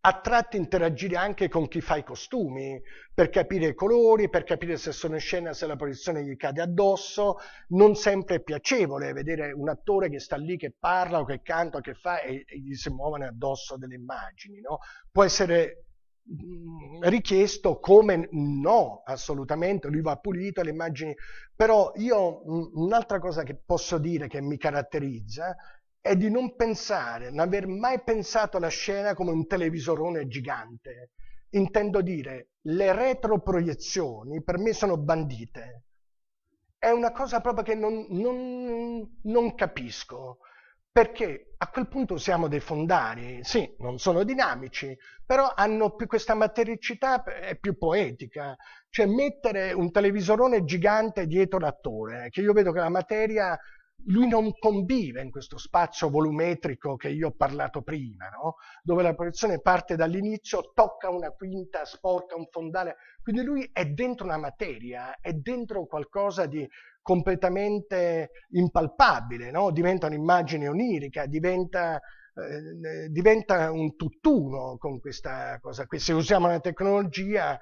a tratti interagire anche con chi fa i costumi, per capire i colori, per capire se sono in scena, se la posizione gli cade addosso. Non sempre è piacevole vedere un attore che sta lì, che parla o che canta o che fa e, e gli si muovono addosso delle immagini. No? Può essere mm, richiesto come no assolutamente lui va pulito le immagini però io mm, un'altra cosa che posso dire che mi caratterizza è di non pensare, non aver mai pensato la scena come un televisorone gigante. Intendo dire, le retroproiezioni per me sono bandite. È una cosa proprio che non, non, non capisco, perché a quel punto siamo dei fondari, sì, non sono dinamici, però hanno più questa matericità, è più poetica, cioè mettere un televisorone gigante dietro l'attore, che io vedo che la materia lui non convive in questo spazio volumetrico che io ho parlato prima, no? dove la proiezione parte dall'inizio, tocca una quinta, sporca un fondale, quindi lui è dentro una materia, è dentro qualcosa di completamente impalpabile, no? diventa un'immagine onirica, diventa, eh, diventa, un tutt'uno con questa cosa qui. Se usiamo la tecnologia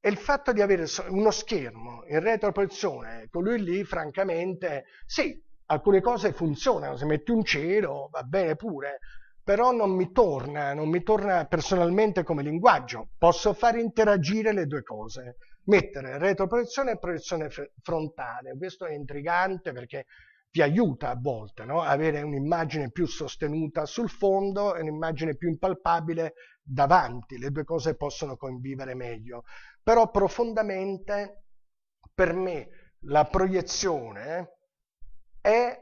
e il fatto di avere uno schermo in retroproiezione colui lì, francamente, sì, alcune cose funzionano, se metti un cielo va bene pure, però non mi torna, non mi torna personalmente come linguaggio. Posso far interagire le due cose, mettere retroproiezione e proiezione frontale. Questo è intrigante perché ti aiuta a volte no? avere un'immagine più sostenuta sul fondo e un'immagine più impalpabile davanti, le due cose possono convivere meglio. Però profondamente per me la proiezione è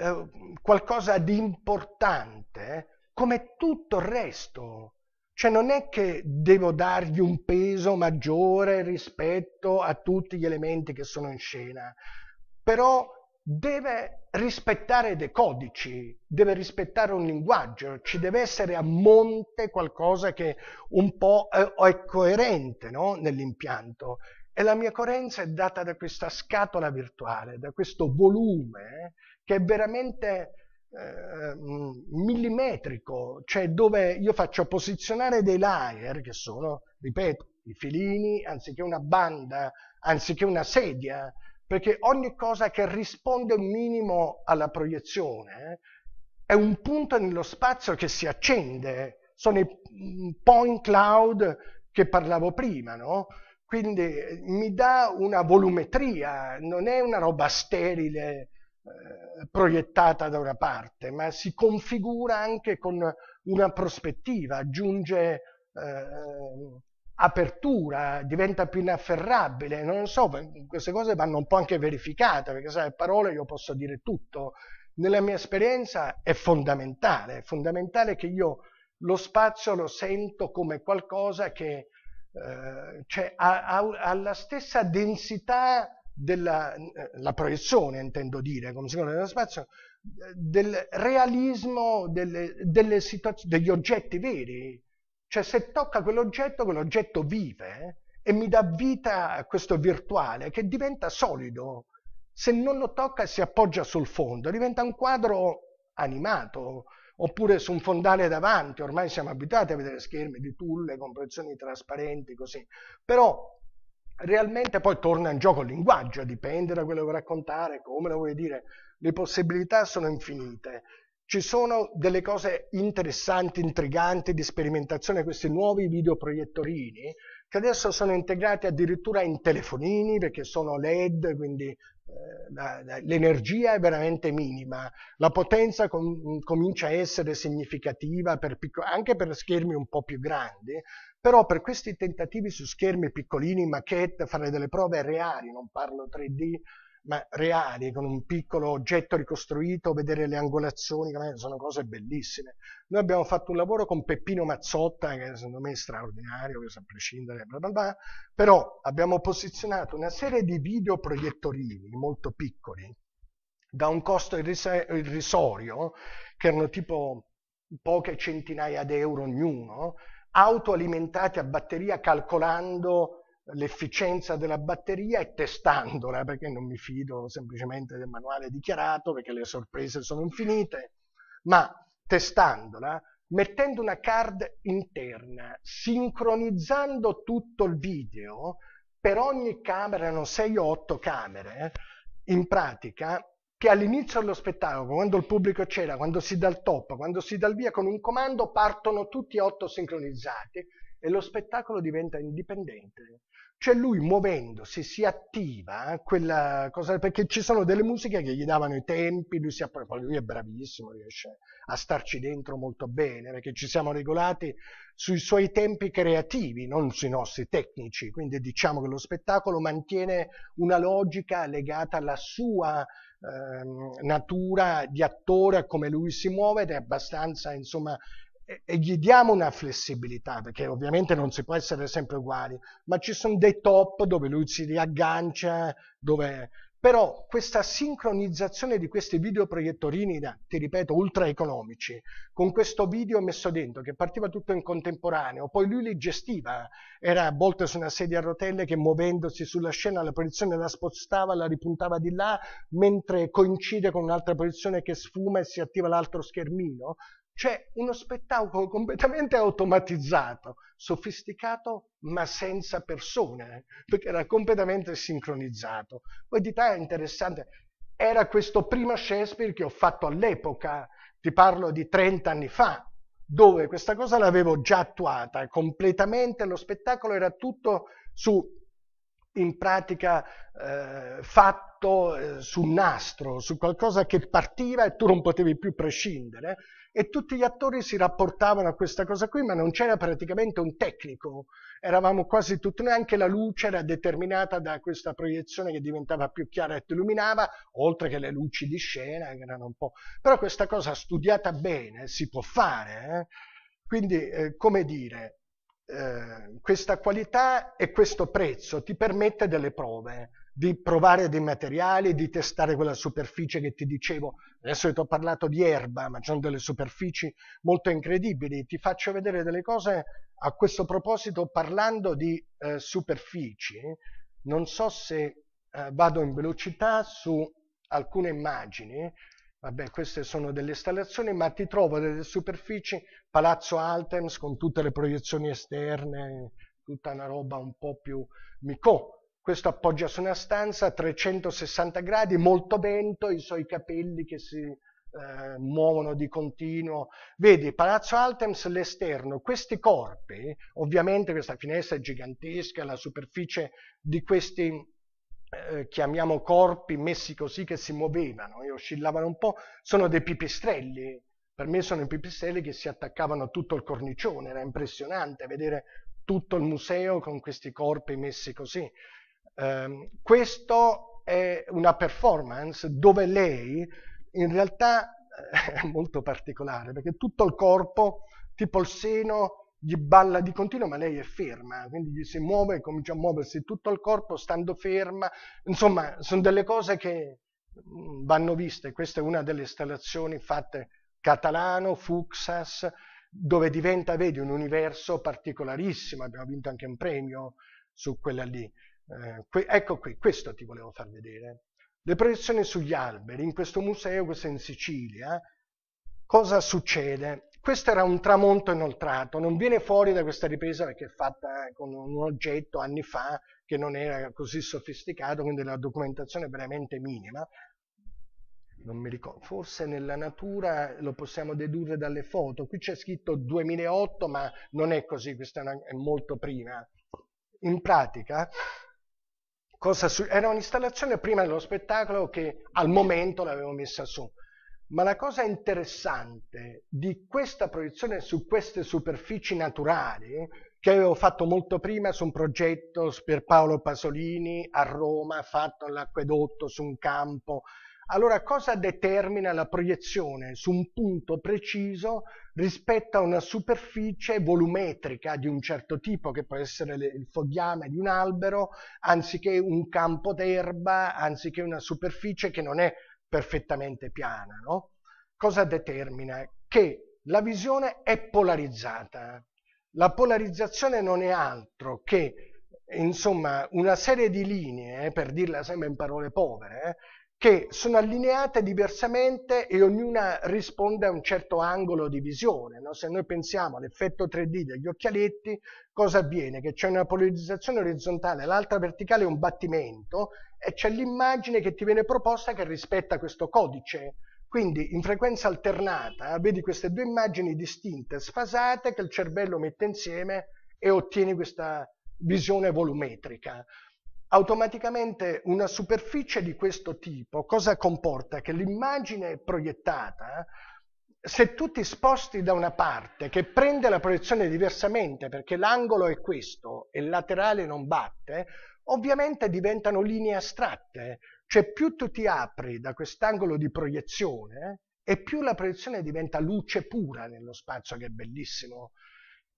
eh, qualcosa di importante eh, come tutto il resto. Cioè non è che devo dargli un peso maggiore rispetto a tutti gli elementi che sono in scena, però deve rispettare dei codici, deve rispettare un linguaggio, ci deve essere a monte qualcosa che un po' eh, è coerente no? nell'impianto. E la mia coerenza è data da questa scatola virtuale, da questo volume che è veramente eh, millimetrico, cioè dove io faccio posizionare dei layer che sono, ripeto, i filini anziché una banda, anziché una sedia, perché ogni cosa che risponde un minimo alla proiezione eh, è un punto nello spazio che si accende, sono i mm, point cloud che parlavo prima, no? Quindi eh, mi dà una volumetria, non è una roba sterile eh, proiettata da una parte, ma si configura anche con una prospettiva, aggiunge eh, apertura, diventa più inafferrabile, non so, queste cose vanno un po' anche verificate, perché sai, a parole io posso dire tutto, nella mia esperienza è fondamentale, è fondamentale che io lo spazio lo sento come qualcosa che eh, cioè ha, ha, ha, la stessa densità della eh, la proiezione, intendo dire, come secondo dello spazio, del realismo delle, delle degli oggetti veri. Cioè se tocca quell'oggetto, quell'oggetto vive eh, e mi dà vita a questo virtuale che diventa solido. Se non lo tocca si appoggia sul fondo, diventa un quadro animato, oppure su un fondale davanti, ormai siamo abituati a vedere schermi di tulle, compressioni trasparenti, così, però realmente poi torna in gioco il linguaggio, dipende da quello che vuoi raccontare, come lo vuoi dire, le possibilità sono infinite. Ci sono delle cose interessanti, intriganti di sperimentazione, questi nuovi videoproiettorini che adesso sono integrati addirittura in telefonini perché sono LED, quindi eh, l'energia è veramente minima, la potenza com comincia a essere significativa per anche per schermi un po' più grandi, però per questi tentativi su schermi piccolini, maquette, fare delle prove reali, non parlo 3D, ma reali, con un piccolo oggetto ricostruito, vedere le angolazioni, sono cose bellissime. Noi abbiamo fatto un lavoro con Peppino Mazzotta, che secondo me è straordinario, a prescindere, bla bla bla, però abbiamo posizionato una serie di videoproiettorini molto piccoli, da un costo irrisorio, che erano tipo poche centinaia di euro ognuno, autoalimentati a batteria calcolando l'efficienza della batteria e testandola, perché non mi fido semplicemente del manuale dichiarato, perché le sorprese sono infinite, ma testandola, mettendo una card interna, sincronizzando tutto il video, per ogni camera erano 6 o 8 camere, in pratica, che all'inizio dello spettacolo, quando il pubblico c'era, quando si dà il top, quando si dà il via, con un comando partono tutti e otto sincronizzati e lo spettacolo diventa indipendente cioè lui muovendosi si attiva eh, quella cosa, perché ci sono delle musiche che gli davano i tempi, lui, si, lui è bravissimo, riesce a starci dentro molto bene, perché ci siamo regolati sui suoi tempi creativi, non sui nostri tecnici, quindi diciamo che lo spettacolo mantiene una logica legata alla sua eh, natura di attore, a come lui si muove ed è abbastanza, insomma, e gli diamo una flessibilità, perché ovviamente non si può essere sempre uguali, ma ci sono dei top dove lui si riaggancia, dove... però questa sincronizzazione di questi videoproiettorini, ti ripeto, ultra economici, con questo video messo dentro, che partiva tutto in contemporaneo, poi lui li gestiva, era a volte su una sedia a rotelle che muovendosi sulla scena la proiezione la spostava, la ripuntava di là, mentre coincide con un'altra proiezione che sfuma e si attiva l'altro schermino, cioè uno spettacolo completamente automatizzato, sofisticato ma senza persone, eh, perché era completamente sincronizzato. L'idea è interessante, era questo primo Shakespeare che ho fatto all'epoca, ti parlo di 30 anni fa, dove questa cosa l'avevo già attuata completamente, lo spettacolo era tutto su, in pratica eh, fatto eh, su nastro, su qualcosa che partiva e tu non potevi più prescindere e tutti gli attori si rapportavano a questa cosa qui, ma non c'era praticamente un tecnico, eravamo quasi tutti, neanche la luce era determinata da questa proiezione che diventava più chiara e illuminava, oltre che le luci di scena che erano un po'... Però questa cosa studiata bene si può fare, eh? quindi eh, come dire, eh, questa qualità e questo prezzo ti permette delle prove di provare dei materiali, di testare quella superficie che ti dicevo. Adesso ti ho parlato di erba, ma ci sono delle superfici molto incredibili. Ti faccio vedere delle cose a questo proposito parlando di eh, superfici. Non so se eh, vado in velocità su alcune immagini. Vabbè, queste sono delle installazioni, ma ti trovo delle superfici, Palazzo Altems con tutte le proiezioni esterne, tutta una roba un po' più micò questo appoggia su una stanza a 360 gradi, molto vento, i suoi capelli che si eh, muovono di continuo. Vedi, Palazzo Altems, l'esterno, questi corpi, ovviamente questa finestra è gigantesca, la superficie di questi eh, chiamiamo corpi messi così che si muovevano e oscillavano un po', sono dei pipistrelli. Per me sono i pipistrelli che si attaccavano a tutto il cornicione, era impressionante vedere tutto il museo con questi corpi messi così. Eh, questo è una performance dove lei in realtà eh, è molto particolare perché tutto il corpo, tipo il seno, gli balla di continuo, ma lei è ferma, quindi si muove e comincia a muoversi tutto il corpo stando ferma. Insomma, sono delle cose che mm, vanno viste. Questa è una delle installazioni fatte Catalano, Fuxas, dove diventa, vedi, un universo particolarissimo. Abbiamo vinto anche un premio su quella lì. Eh, ecco qui, questo ti volevo far vedere. Le proiezioni sugli alberi, in questo museo, questo è in Sicilia, cosa succede? Questo era un tramonto inoltrato, non viene fuori da questa ripresa perché è fatta con un oggetto anni fa che non era così sofisticato, quindi la documentazione è veramente minima. Non mi ricordo, forse nella natura lo possiamo dedurre dalle foto. Qui c'è scritto 2008, ma non è così, questa è, una, è molto prima. In pratica, era un'installazione prima dello spettacolo che al momento l'avevo messa su. Ma la cosa interessante di questa proiezione su queste superfici naturali, che avevo fatto molto prima su un progetto per Paolo Pasolini a Roma, fatto all'acquedotto su un campo, allora cosa determina la proiezione su un punto preciso rispetto a una superficie volumetrica di un certo tipo, che può essere il fogliame di un albero, anziché un campo d'erba, anziché una superficie che non è perfettamente piana? No? Cosa determina? Che la visione è polarizzata. La polarizzazione non è altro che insomma, una serie di linee, per dirla sempre in parole povere, eh, che sono allineate diversamente e ognuna risponde a un certo angolo di visione. No? Se noi pensiamo all'effetto 3D degli occhialetti, cosa avviene? Che c'è una polarizzazione orizzontale, l'altra verticale è un battimento e c'è l'immagine che ti viene proposta che rispetta questo codice. Quindi in frequenza alternata vedi queste due immagini distinte, sfasate, che il cervello mette insieme e ottieni questa visione volumetrica automaticamente una superficie di questo tipo cosa comporta? Che l'immagine proiettata, eh, se tu ti sposti da una parte che prende la proiezione diversamente perché l'angolo è questo e il laterale non batte, ovviamente diventano linee astratte, cioè più tu ti apri da quest'angolo di proiezione e più la proiezione diventa luce pura nello spazio che è bellissimo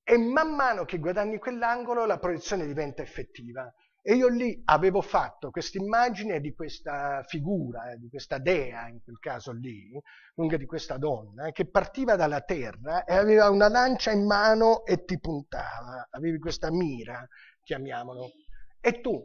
e man mano che guadagni quell'angolo la proiezione diventa effettiva. E io lì avevo fatto questa immagine di questa figura, eh, di questa dea in quel caso lì, comunque di questa donna, che partiva dalla terra e aveva una lancia in mano e ti puntava, avevi questa mira, chiamiamolo. E tu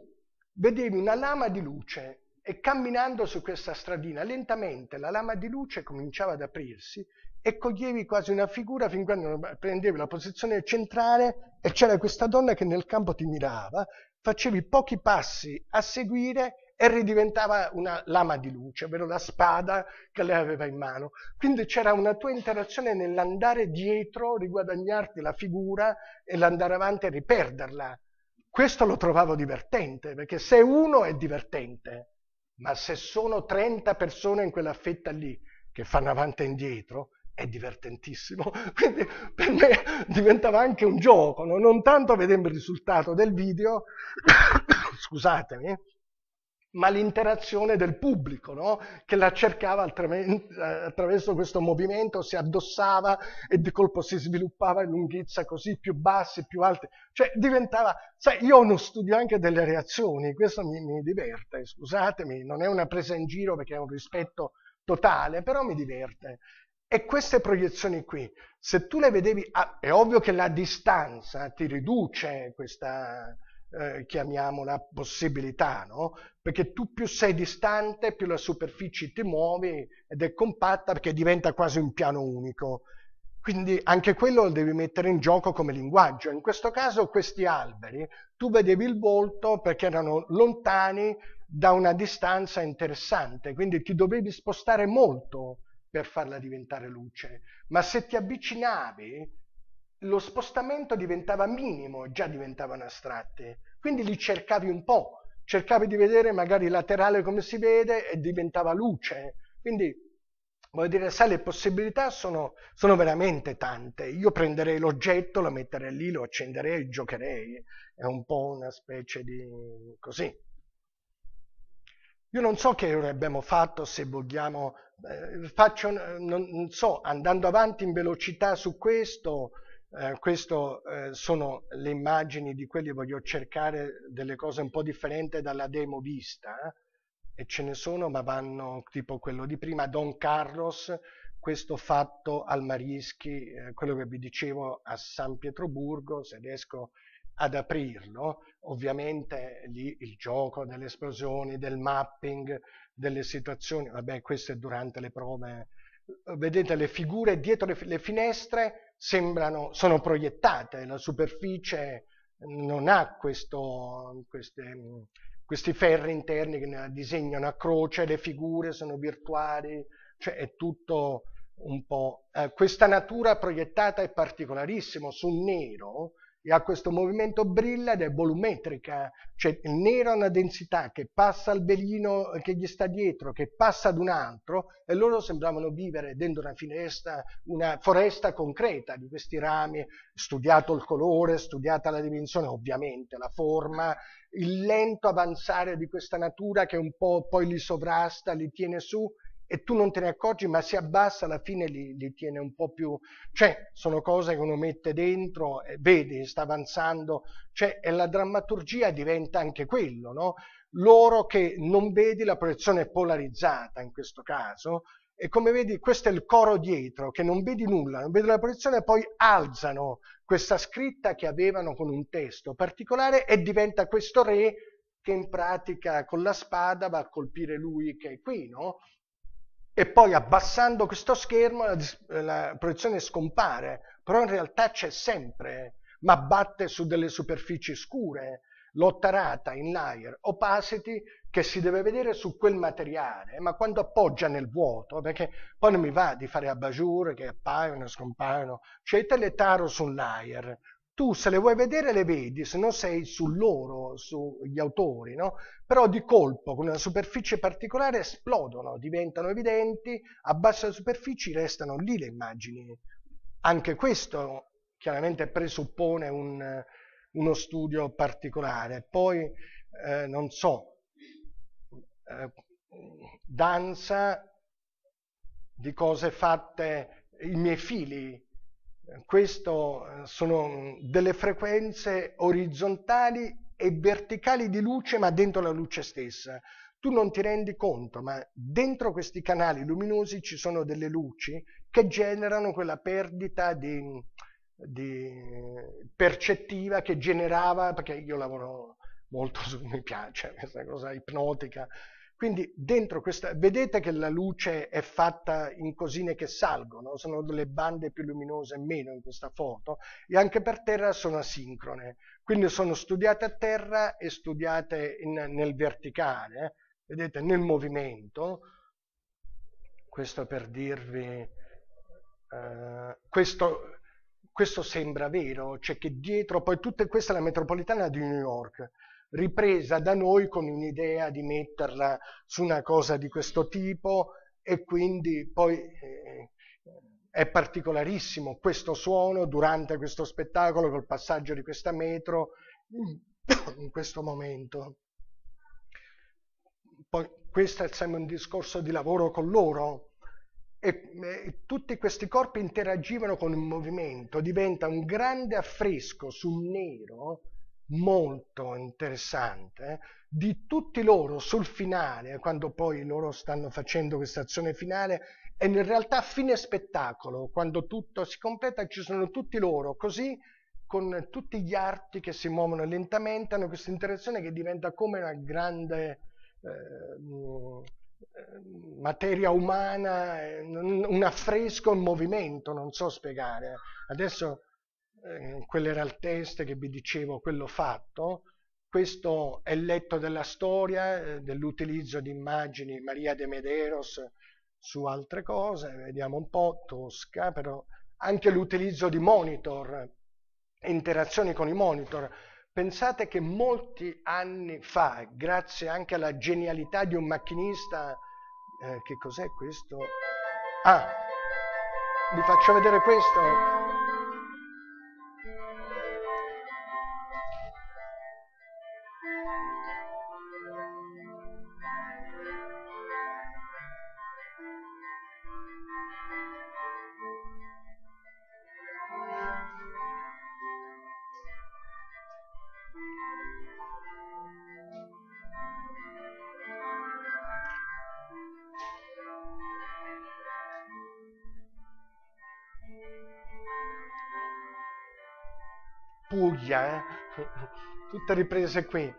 vedevi una lama di luce e camminando su questa stradina lentamente la lama di luce cominciava ad aprirsi e coglievi quasi una figura fin quando prendevi la posizione centrale e c'era questa donna che nel campo ti mirava facevi pochi passi a seguire e ridiventava una lama di luce, ovvero la spada che lei aveva in mano. Quindi c'era una tua interazione nell'andare dietro, riguadagnarti la figura e l'andare avanti e riperderla. Questo lo trovavo divertente, perché se uno è divertente, ma se sono 30 persone in quella fetta lì che fanno avanti e indietro, è divertentissimo. <laughs> Quindi per me diventava anche un gioco, no? non tanto vedendo il risultato del video, <coughs> scusatemi, ma l'interazione del pubblico no? che la cercava attraverso questo movimento, si addossava e di colpo si sviluppava in lunghezza così più basse, più alte. cioè diventava, sai, io ho uno studio anche delle reazioni, questo mi, mi diverte, scusatemi, non è una presa in giro perché è un rispetto totale, però mi diverte e queste proiezioni qui, se tu le vedevi, a, è ovvio che la distanza ti riduce questa, eh, chiamiamola, possibilità, no? Perché tu più sei distante, più la superficie ti muovi ed è compatta perché diventa quasi un piano unico. Quindi anche quello lo devi mettere in gioco come linguaggio. In questo caso questi alberi, tu vedevi il volto perché erano lontani da una distanza interessante, quindi ti dovevi spostare molto per farla diventare luce, ma se ti avvicinavi lo spostamento diventava minimo, già diventavano astratte, quindi li cercavi un po', cercavi di vedere magari laterale come si vede e diventava luce, quindi voglio dire, sai, le possibilità sono, sono veramente tante, io prenderei l'oggetto, lo metterei lì, lo accenderei e giocherei, è un po' una specie di così. Io non so che errore abbiamo fatto se vogliamo, eh, faccio, eh, non, non, so, andando avanti in velocità su questo, eh, queste eh, sono le immagini di quelli, voglio cercare delle cose un po' differenti dalla demo vista, eh? e ce ne sono, ma vanno tipo quello di prima, Don Carlos, questo fatto al Marischi, eh, quello che vi dicevo a San Pietroburgo, se riesco a ad aprirlo, ovviamente lì il gioco delle esplosioni, del mapping, delle situazioni, vabbè questo è durante le prove, eh, vedete le figure dietro le, le finestre sembrano, sono proiettate, la superficie non ha questo, queste, questi ferri interni che ne disegnano a croce, le figure sono virtuali, cioè è tutto un po'... Eh, questa natura proiettata è particolarissimo sul nero, e ha questo movimento brilla ed è volumetrica, cioè il nero ha una densità che passa al velino che gli sta dietro, che passa ad un altro e loro sembravano vivere dentro una finestra, una foresta concreta di questi rami, studiato il colore, studiata la dimensione, ovviamente la forma, il lento avanzare di questa natura che un po' poi li sovrasta, li tiene su e tu non te ne accorgi, ma si abbassa alla fine li, li tiene un po' più. Cioè, sono cose che uno mette dentro, vede, sta avanzando, cioè, e la drammaturgia diventa anche quello, no? Loro che non vedi la proiezione polarizzata in questo caso, e come vedi questo è il coro dietro, che non vedi nulla, non vedi la proiezione, poi alzano questa scritta che avevano con un testo particolare e diventa questo re che in pratica con la spada va a colpire lui che è qui, no? e poi abbassando questo schermo la, la proiezione scompare, però in realtà c'è sempre, ma batte su delle superfici scure, lotterata in layer opacity che si deve vedere su quel materiale, ma quando appoggia nel vuoto, perché poi non mi va di fare abajour che appaiono, scompaiono, cioè te le taro su un layer, tu se le vuoi vedere le vedi, se no sei su loro, sugli autori, no? però di colpo con una superficie particolare esplodono, diventano evidenti, a le superfici, restano lì le immagini. Anche questo chiaramente presuppone un, uno studio particolare. Poi, eh, non so, eh, danza di cose fatte, i miei fili queste eh, sono mm, delle frequenze orizzontali e verticali di luce, ma dentro la luce stessa. Tu non ti rendi conto, ma dentro questi canali luminosi ci sono delle luci che generano quella perdita di, di percettiva che generava, perché io lavoro molto su, <laughs> mi piace questa cosa ipnotica, quindi dentro questa, vedete che la luce è fatta in cosine che salgono, sono delle bande più luminose e meno in questa foto, e anche per terra sono asincrone, quindi sono studiate a terra e studiate in, nel verticale, eh. vedete nel movimento, questo per dirvi, eh, questo, questo sembra vero, c'è cioè che dietro, poi tutta questa è la metropolitana di New York, ripresa da noi con un'idea di metterla su una cosa di questo tipo e quindi poi eh, è particolarissimo questo suono durante questo spettacolo col passaggio di questa metro in <coughs> questo momento. Poi questo è sempre un discorso di lavoro con loro e, e tutti questi corpi interagivano con il movimento, diventa un grande affresco sul nero molto interessante eh, di tutti loro sul finale, quando poi loro stanno facendo questa azione finale, e in realtà fine spettacolo, quando tutto si completa ci sono tutti loro così con tutti gli arti che si muovono lentamente, hanno questa interazione che diventa come una grande eh, materia umana, un affresco, un movimento, non so spiegare. Adesso eh, era il test che vi dicevo, quello fatto, questo è il letto della storia, eh, dell'utilizzo di immagini Maria de Mederos su altre cose, vediamo un po', Tosca, però anche l'utilizzo di monitor, interazioni con i monitor. Pensate che molti anni fa, grazie anche alla genialità di un macchinista, eh, che cos'è questo? Ah, vi faccio vedere questo. Puglia, eh? <laughs> tutte riprese qui.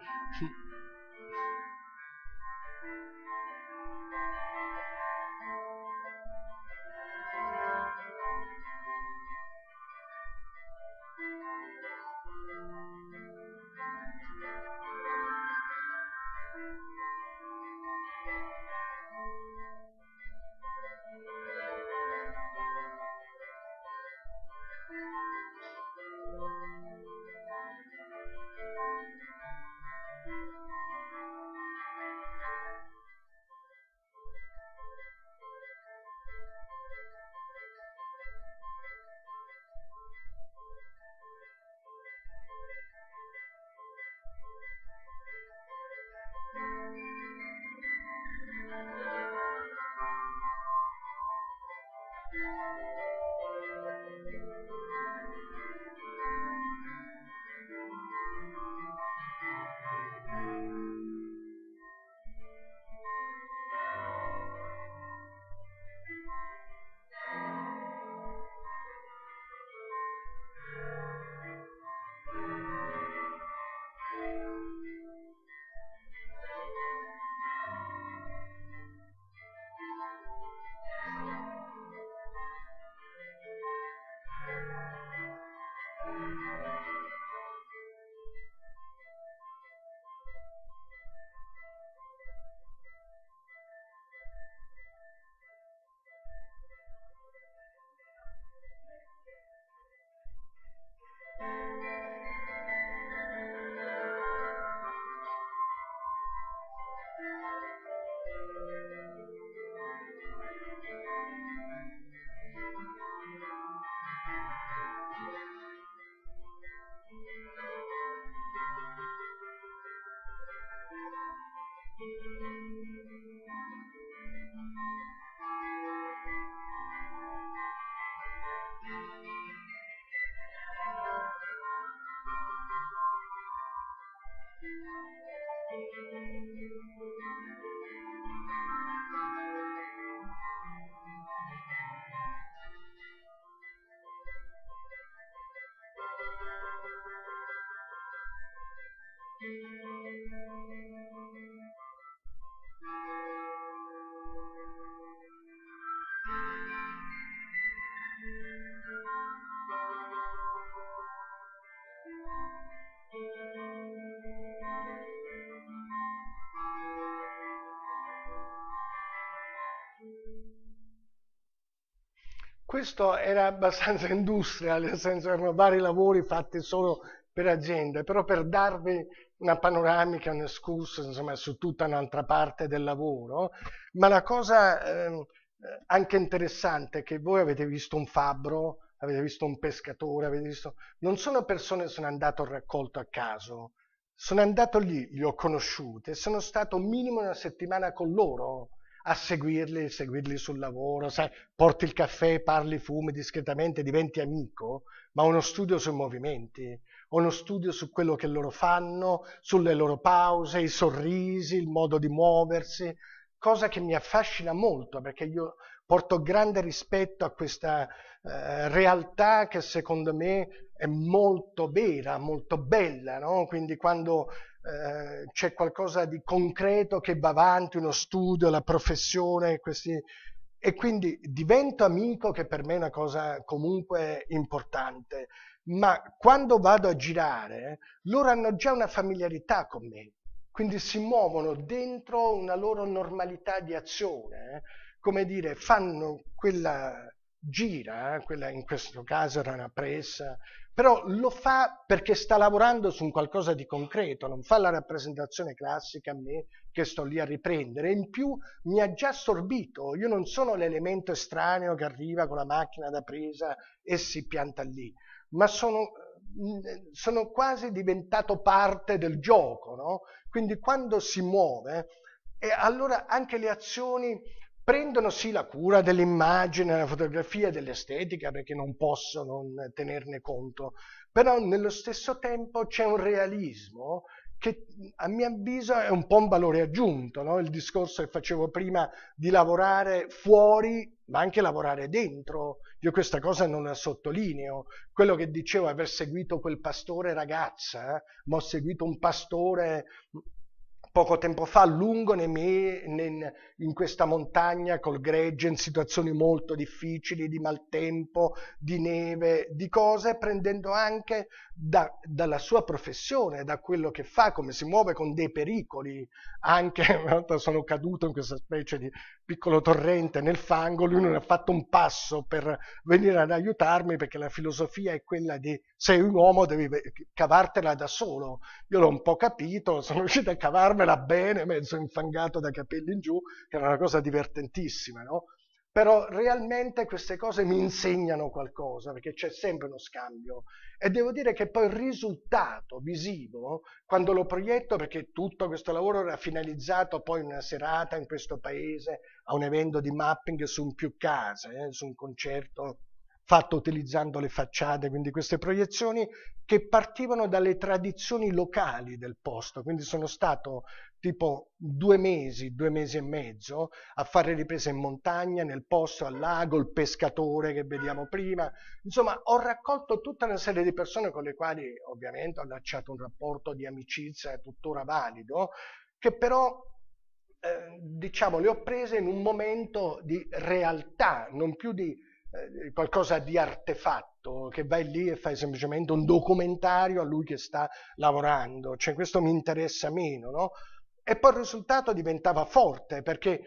Questo era abbastanza <laughs> industrial, nel senso erano vari lavori fatti solo per aziende, però per darvi una panoramica, un escurso insomma, su tutta un'altra parte del lavoro, ma la cosa ehm, eh, anche interessante è che voi avete visto un fabbro, avete visto un pescatore, avete visto... non sono persone che sono andato al raccolto a caso, sono andato lì, li ho conosciute, sono stato minimo una settimana con loro, a seguirli, seguirli sul lavoro, sai, porti il caffè, parli, fumi discretamente, diventi amico, ma uno studio sui movimenti, uno studio su quello che loro fanno, sulle loro pause, i sorrisi, il modo di muoversi, cosa che mi affascina molto perché io porto grande rispetto a questa eh, realtà che secondo me è molto vera, molto bella, no? Quindi quando eh, c'è qualcosa di concreto che va avanti, uno studio, la professione, questi... e quindi divento amico che per me è una cosa comunque importante, ma quando vado a girare loro hanno già una familiarità con me, quindi si muovono dentro una loro normalità di azione, eh. come dire, fanno quella gira, eh, quella in questo caso era una pressa, però lo fa perché sta lavorando su un qualcosa di concreto, non fa la rappresentazione classica a me che sto lì a riprendere, in più mi ha già assorbito, io non sono l'elemento estraneo che arriva con la macchina da presa e si pianta lì, ma sono, mm, eh, sono quasi diventato parte del gioco, no? quindi quando si muove, eh, allora anche le azioni prendono sì la cura dell'immagine, della fotografia, dell'estetica, perché non posso non tenerne conto, però nello stesso tempo c'è un realismo che a mio avviso è un po' un valore aggiunto, no? il discorso che facevo prima di lavorare fuori ma anche lavorare dentro, io questa cosa non la sottolineo, quello che dicevo aver seguito quel pastore ragazza, eh? ma ho seguito un pastore poco tempo fa a lungo in questa montagna col gregge, in situazioni molto difficili di maltempo, di neve, di cose, prendendo anche da, dalla sua professione, da quello che fa, come si muove con dei pericoli. Anche <laughs> una volta sono caduto in questa specie di piccolo torrente nel fango, lui non ha fatto un passo per venire ad aiutarmi perché la filosofia è quella di sei un uomo devi cavartela da solo. Io l'ho un po' capito, sono <laughs> riuscito a cavarmela bene, mezzo infangato da capelli in giù, che era una cosa divertentissima, no? Però realmente queste cose mi insegnano qualcosa, perché c'è sempre uno scambio. E devo dire che poi il risultato visivo, quando lo proietto, perché tutto questo lavoro era finalizzato poi in una serata in questo paese, a un evento di mapping su un più case, eh, su un concerto fatto utilizzando le facciate, quindi queste proiezioni che partivano dalle tradizioni locali del posto, quindi sono stato tipo due mesi, due mesi e mezzo a fare riprese in montagna, nel posto, al lago, il pescatore che vediamo prima, insomma ho raccolto tutta una serie di persone con le quali ovviamente ho allacciato un rapporto di amicizia tuttora valido, che però eh, diciamo le ho prese in un momento di realtà, non più di eh, qualcosa di artefatto, che vai lì e fai semplicemente un documentario a lui che sta lavorando, cioè questo mi interessa meno, no? E poi il risultato diventava forte perché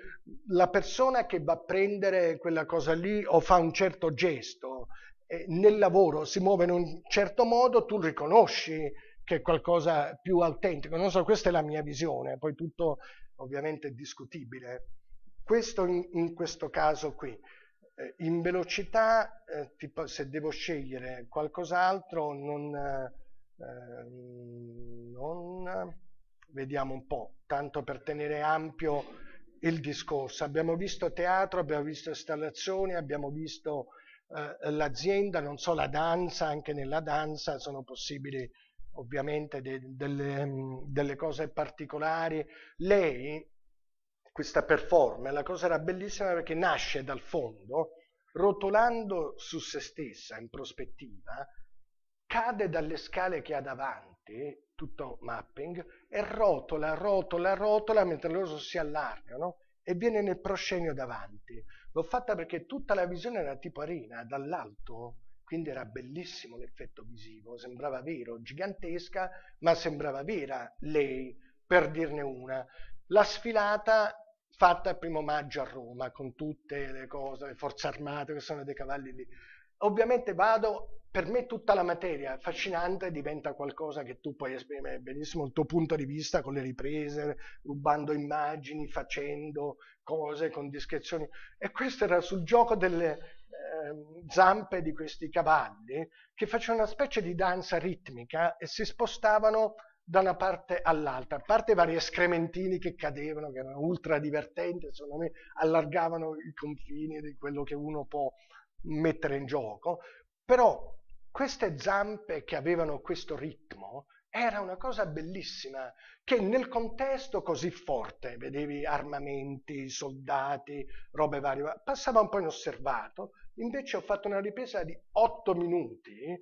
la persona che va a prendere quella cosa lì o fa un certo gesto eh, nel lavoro, si muove in un certo modo, tu riconosci che è qualcosa più autentico. Non so, questa è la mia visione, poi tutto ovviamente è discutibile. Questo in, in questo caso qui eh, in velocità, eh, tipo, se devo scegliere qualcos'altro, non, eh, ehm, non, vediamo un po', tanto per tenere ampio il discorso. Abbiamo visto teatro, abbiamo visto installazioni, abbiamo visto eh, l'azienda, non so, la danza, anche nella danza sono possibili ovviamente de, delle, mm, delle cose particolari. Lei questa performance, la cosa era bellissima perché nasce dal fondo, rotolando su se stessa in prospettiva, cade dalle scale che ha davanti, tutto mapping, e rotola, rotola, rotola mentre loro si allargano e viene nel proscenio davanti. L'ho fatta perché tutta la visione era tipo arena, dall'alto, quindi era bellissimo l'effetto visivo, sembrava vero, gigantesca, ma sembrava vera lei, per dirne una. La sfilata fatta il primo maggio a Roma con tutte le cose, le forze armate che sono dei cavalli lì. Ovviamente vado, per me tutta la materia affascinante diventa qualcosa che tu puoi esprimere benissimo il tuo punto di vista con le riprese, rubando immagini, facendo cose con discrezioni. E questo era sul gioco delle eh, zampe di questi cavalli che facevano una specie di danza ritmica e si spostavano da una parte all'altra, a parte vari escrementini che cadevano, che erano ultra divertenti, secondo me allargavano i confini di quello che uno può mettere in gioco, però queste zampe che avevano questo ritmo era una cosa bellissima che nel contesto così forte, vedevi armamenti, soldati, robe varie, passava un po' inosservato, invece ho fatto una ripresa di otto minuti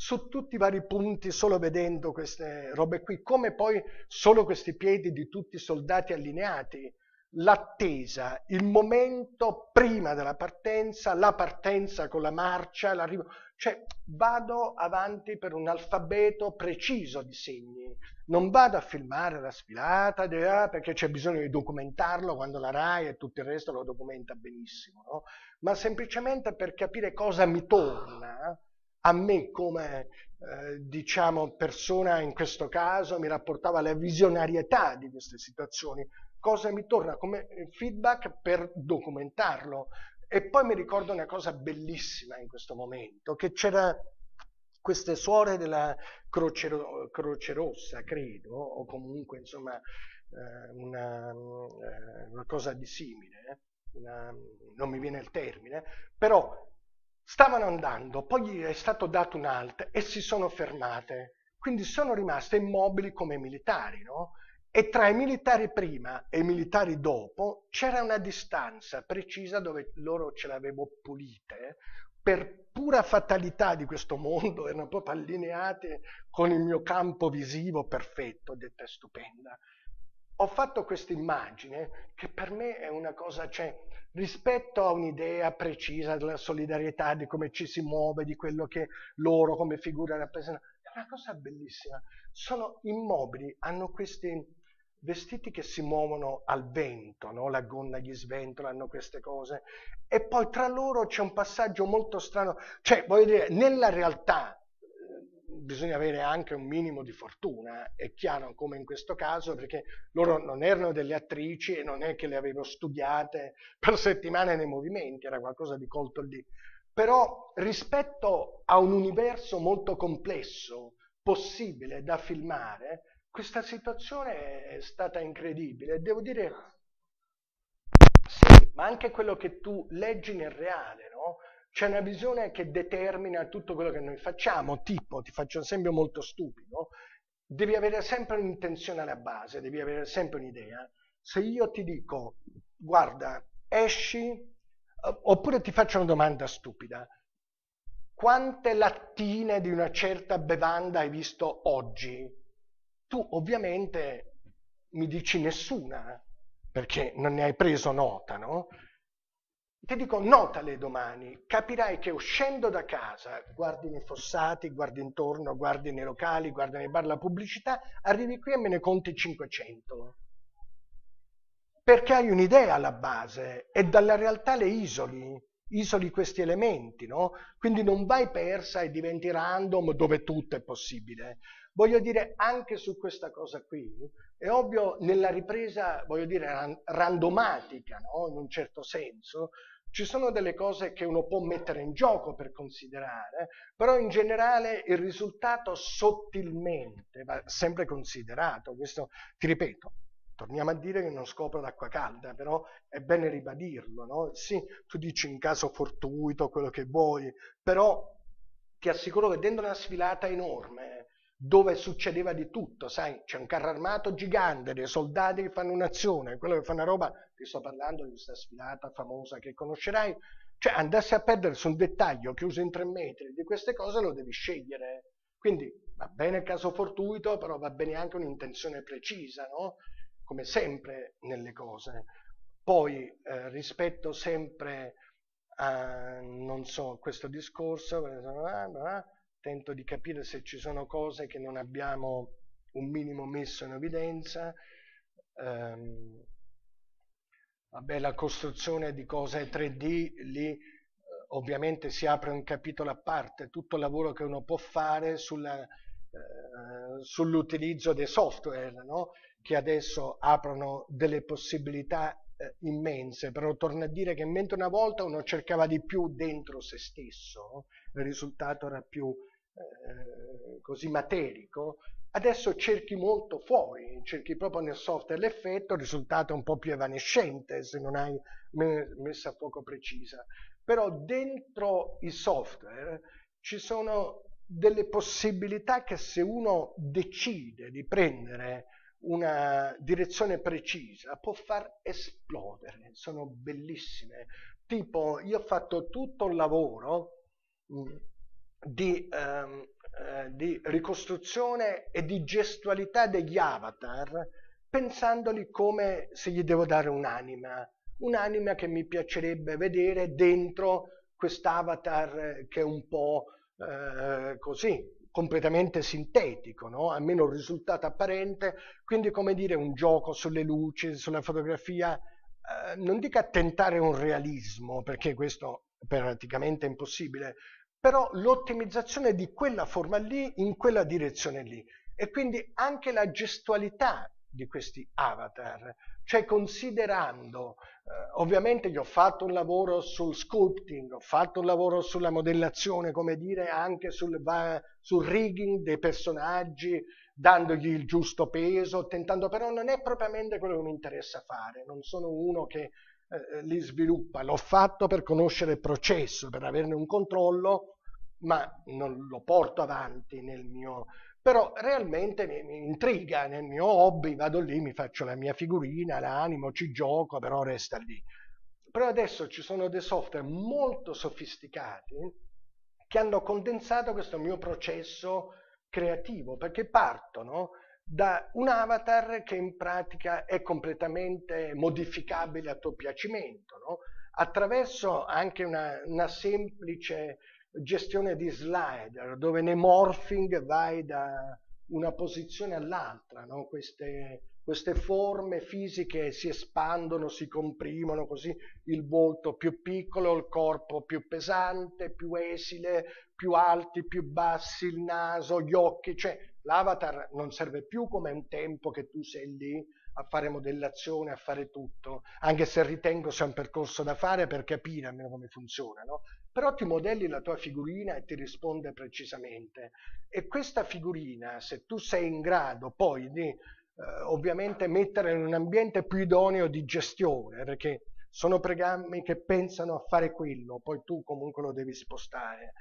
su tutti i vari punti solo vedendo queste robe qui, come poi solo questi piedi di tutti i soldati allineati, l'attesa, il momento prima della partenza, la partenza con la marcia, l'arrivo, cioè vado avanti per un alfabeto preciso di segni, non vado a filmare la sfilata ah, perché c'è bisogno di documentarlo quando la RAI e tutto il resto lo documenta benissimo, no? ma semplicemente per capire cosa mi torna a me come eh, diciamo persona in questo caso mi rapportava la visionarietà di queste situazioni, cosa mi torna come feedback per documentarlo. E poi mi ricordo una cosa bellissima in questo momento, che c'era queste suore della Croce, Croce Rossa, credo, o comunque insomma eh, una, eh, una, cosa di simile, eh, una, non mi viene il termine, però Stavano andando, poi gli è stato dato un alt e si sono fermate, quindi sono rimaste immobili come militari, no? E tra i militari prima e i militari dopo c'era una distanza precisa dove loro ce l'avevo pulite, per pura fatalità di questo mondo <laughs> erano proprio allineate con il mio campo visivo perfetto, detta stupenda ho fatto questa immagine che per me è una cosa, cioè, rispetto a un'idea precisa della solidarietà, di come ci si muove, di quello che loro come figura rappresentano, è una cosa bellissima. Sono immobili, hanno questi vestiti che si muovono al vento, no? la gonna gli sventola, hanno queste cose, e poi tra loro c'è un passaggio molto strano, cioè, voglio dire, nella realtà bisogna avere anche un minimo di fortuna, eh. è chiaro come in questo caso, perché loro non erano delle attrici e non è che le avevo studiate per settimane nei movimenti, era qualcosa di colto lì. Però rispetto a un universo molto complesso, possibile da filmare, questa situazione è stata incredibile. Devo dire, sì, ma anche quello che tu leggi nel reale, no? C'è una visione che determina tutto quello che noi facciamo, tipo, ti faccio un esempio molto stupido, devi avere sempre un'intenzione alla base, devi avere sempre un'idea. Se io ti dico, guarda, esci, eh, oppure ti faccio una domanda stupida, quante lattine di una certa bevanda hai visto oggi? Tu ovviamente mi dici nessuna, perché non ne hai preso nota, no? Ti dico notale domani, capirai che uscendo da casa, guardi nei fossati, guardi intorno, guardi nei locali, guardi nei bar la pubblicità, arrivi qui e me ne conti 500. Perché hai un'idea alla base e dalla realtà le isoli, isoli questi elementi, no? Quindi non vai persa e diventi random dove tutto è possibile. Voglio dire anche su questa cosa qui, è ovvio nella ripresa, voglio dire, randomatica, no? in un certo senso, ci sono delle cose che uno può mettere in gioco per considerare, però in generale il risultato sottilmente va sempre considerato. Questo, ti ripeto, torniamo a dire che non scopro d'acqua calda, però è bene ribadirlo, no? Sì, tu dici in caso fortuito quello che vuoi, però ti assicuro che dentro una sfilata enorme dove succedeva di tutto, sai, c'è un carro armato gigante, dei soldati che fanno un'azione, quello che fa una roba, ti sto parlando di questa sfilata famosa che conoscerai, cioè andarsi a perdere su un dettaglio chiuso in tre metri di queste cose lo devi scegliere. Quindi va bene il caso fortuito, però va bene anche un'intenzione precisa, no? Come sempre nelle cose. Poi eh, rispetto sempre a, non so, questo discorso, eh, eh, eh, tento di capire se ci sono cose che non abbiamo un minimo messo in evidenza, ehm, vabbè, la costruzione di cose 3D, lì eh, ovviamente si apre un capitolo a parte, tutto il lavoro che uno può fare sulla, eh, sull'utilizzo dei software, no? che adesso aprono delle possibilità eh, immense, però torno a dire che mentre una volta uno cercava di più dentro se stesso, no? il risultato era più eh, così materico, adesso cerchi molto fuori, cerchi proprio nel software l'effetto, il risultato è un po' più evanescente se non hai messa a fuoco precisa, però dentro i software ci sono delle possibilità che se uno decide di prendere una direzione precisa può far esplodere, sono bellissime. Tipo, io ho fatto tutto un lavoro di, ehm, eh, di ricostruzione e di gestualità degli avatar pensandoli come se gli devo dare un'anima, un'anima che mi piacerebbe vedere dentro quest'avatar che è un po' eh, così, completamente sintetico, no? almeno un risultato apparente, quindi come dire un gioco sulle luci, sulla fotografia, eh, non dica tentare un realismo, perché questo è praticamente impossibile, però l'ottimizzazione di quella forma lì in quella direzione lì e quindi anche la gestualità di questi avatar, cioè considerando, eh, ovviamente io ho fatto un lavoro sul sculpting, ho fatto un lavoro sulla modellazione, come dire, anche sul, sul rigging dei personaggi, dandogli il giusto peso, tentando, però non è propriamente quello che mi interessa fare, non sono uno che eh, eh, li sviluppa. L'ho fatto per conoscere il processo, per averne un controllo, ma non lo porto avanti nel mio... Però realmente mi, mi intriga nel mio hobby, vado lì, mi faccio la mia figurina, l'animo, ci gioco, però resta lì. Però adesso ci sono dei software molto sofisticati che hanno condensato questo mio processo creativo, perché partono da un avatar che in pratica è completamente modificabile a tuo piacimento, no? attraverso anche una, una, semplice gestione di slider, dove nei morphing vai da una posizione all'altra, no? queste queste forme fisiche si espandono, si comprimono, così il volto più piccolo, il corpo più pesante, più esile, più alti, più bassi, il naso, gli occhi, cioè l'avatar non serve più come un tempo che tu sei lì a fare modellazione, a fare tutto, anche se ritengo sia un percorso da fare per capire almeno come funziona, no? però ti modelli la tua figurina e ti risponde precisamente. E questa figurina, se tu sei in grado poi di eh, ovviamente mettere in un ambiente più idoneo di gestione, perché sono programmi che pensano a fare quello, poi tu comunque lo devi spostare,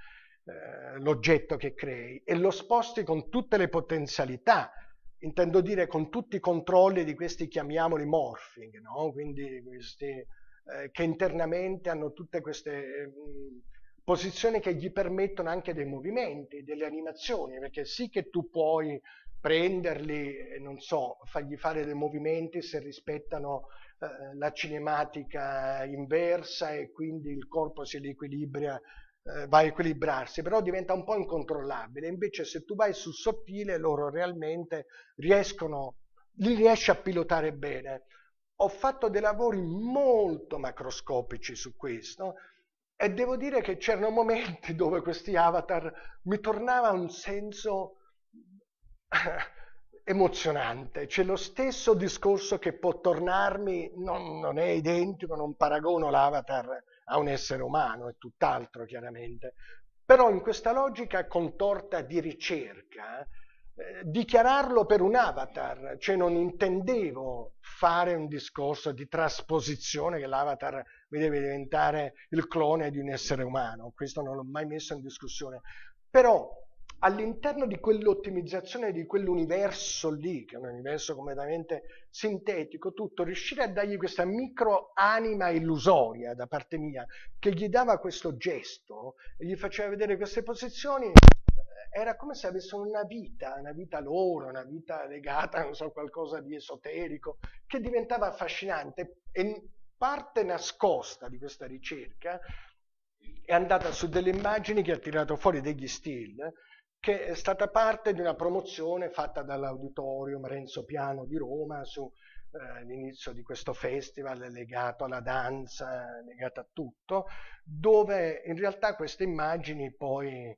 eh, l'oggetto che crei, e lo sposti con tutte le potenzialità, intendo dire con tutti i controlli di questi, chiamiamoli, morphing, no? quindi questi eh, che internamente hanno tutte queste mh, mm, posizioni che gli permettono anche dei movimenti, delle animazioni, perché sì che tu puoi prenderli, non so, fargli fare dei movimenti se rispettano eh, la cinematica inversa e quindi il corpo si riequilibra eh, va a equilibrarsi, però diventa un po' incontrollabile. Invece se tu vai sul sottile loro realmente riescono, li riesci a pilotare bene. Ho fatto dei lavori molto macroscopici su questo e devo dire che c'erano momenti <laughs> dove questi avatar mi tornava un senso <laughs> emozionante, c'è lo stesso discorso che può tornarmi, non, non è identico, non paragono l'avatar a un essere umano, è tutt'altro chiaramente, però in questa logica contorta di ricerca, eh, dichiararlo per un avatar, cioè non intendevo fare un discorso di trasposizione che l'avatar mi deve diventare il clone di un essere umano, questo non l'ho mai messo in discussione, però all'interno di quell'ottimizzazione, di quell'universo lì, che è un universo completamente sintetico, tutto, riuscire a dargli questa micro anima illusoria da parte mia, che gli dava questo gesto e gli faceva vedere queste posizioni, eh, era come se avessero una vita, una vita loro, una vita legata a so, qualcosa di esoterico, che diventava affascinante e parte nascosta di questa ricerca è andata su delle immagini che ha tirato fuori degli still che è stata parte di una promozione fatta dall'Auditorium Renzo Piano di Roma sull'inizio eh, di questo festival legato alla danza, legato a tutto, dove in realtà queste immagini poi eh,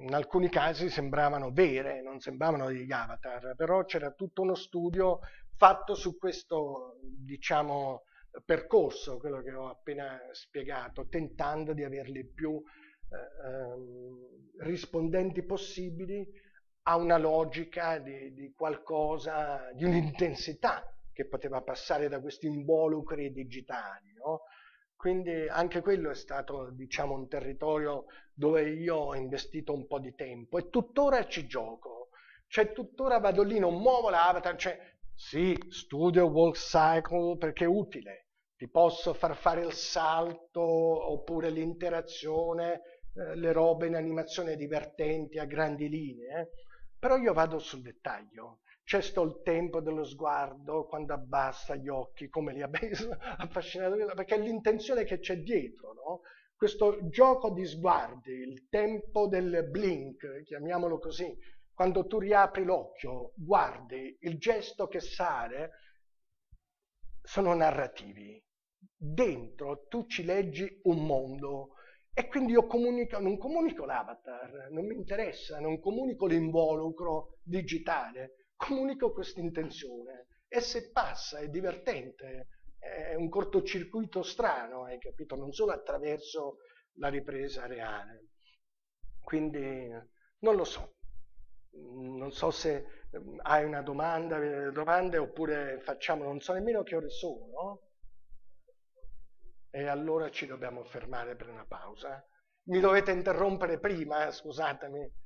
in alcuni casi sembravano vere, non sembravano degli avatar, però c'era tutto uno studio fatto su questo, diciamo, percorso, quello che ho appena spiegato, tentando di averli più eh, rispondenti possibili a una logica di, di qualcosa, di un'intensità che poteva passare da questi involucri digitali. No? Quindi anche quello è stato diciamo, un territorio dove io ho investito un po' di tempo e tuttora ci gioco. Cioè tuttora vado lì, non muovo l'avatar, cioè sì, studio walk cycle perché è utile, ti posso far fare il salto oppure l'interazione, eh, le robe in animazione divertenti a grandi linee, eh. però io vado sul dettaglio. C'è sto il tempo dello sguardo, quando abbassa gli occhi, come li ha <laughs> affascinato, perché è l'intenzione che c'è dietro, no? Questo gioco di sguardi, il tempo del blink, chiamiamolo così, quando tu riapri l'occhio, guardi il gesto che sale, sono narrativi. Dentro tu ci leggi un mondo, e quindi io comunico, non comunico l'avatar, non mi interessa, non comunico l'involucro digitale, comunico questa intenzione. E se passa è divertente, è un cortocircuito strano, hai capito? Non solo attraverso la ripresa reale. Quindi non lo so, non so se ehm, hai una domanda, eh, domande oppure facciamo, non so nemmeno che ore sono. E allora ci dobbiamo fermare per una pausa. Mi dovete interrompere prima, eh, scusatemi.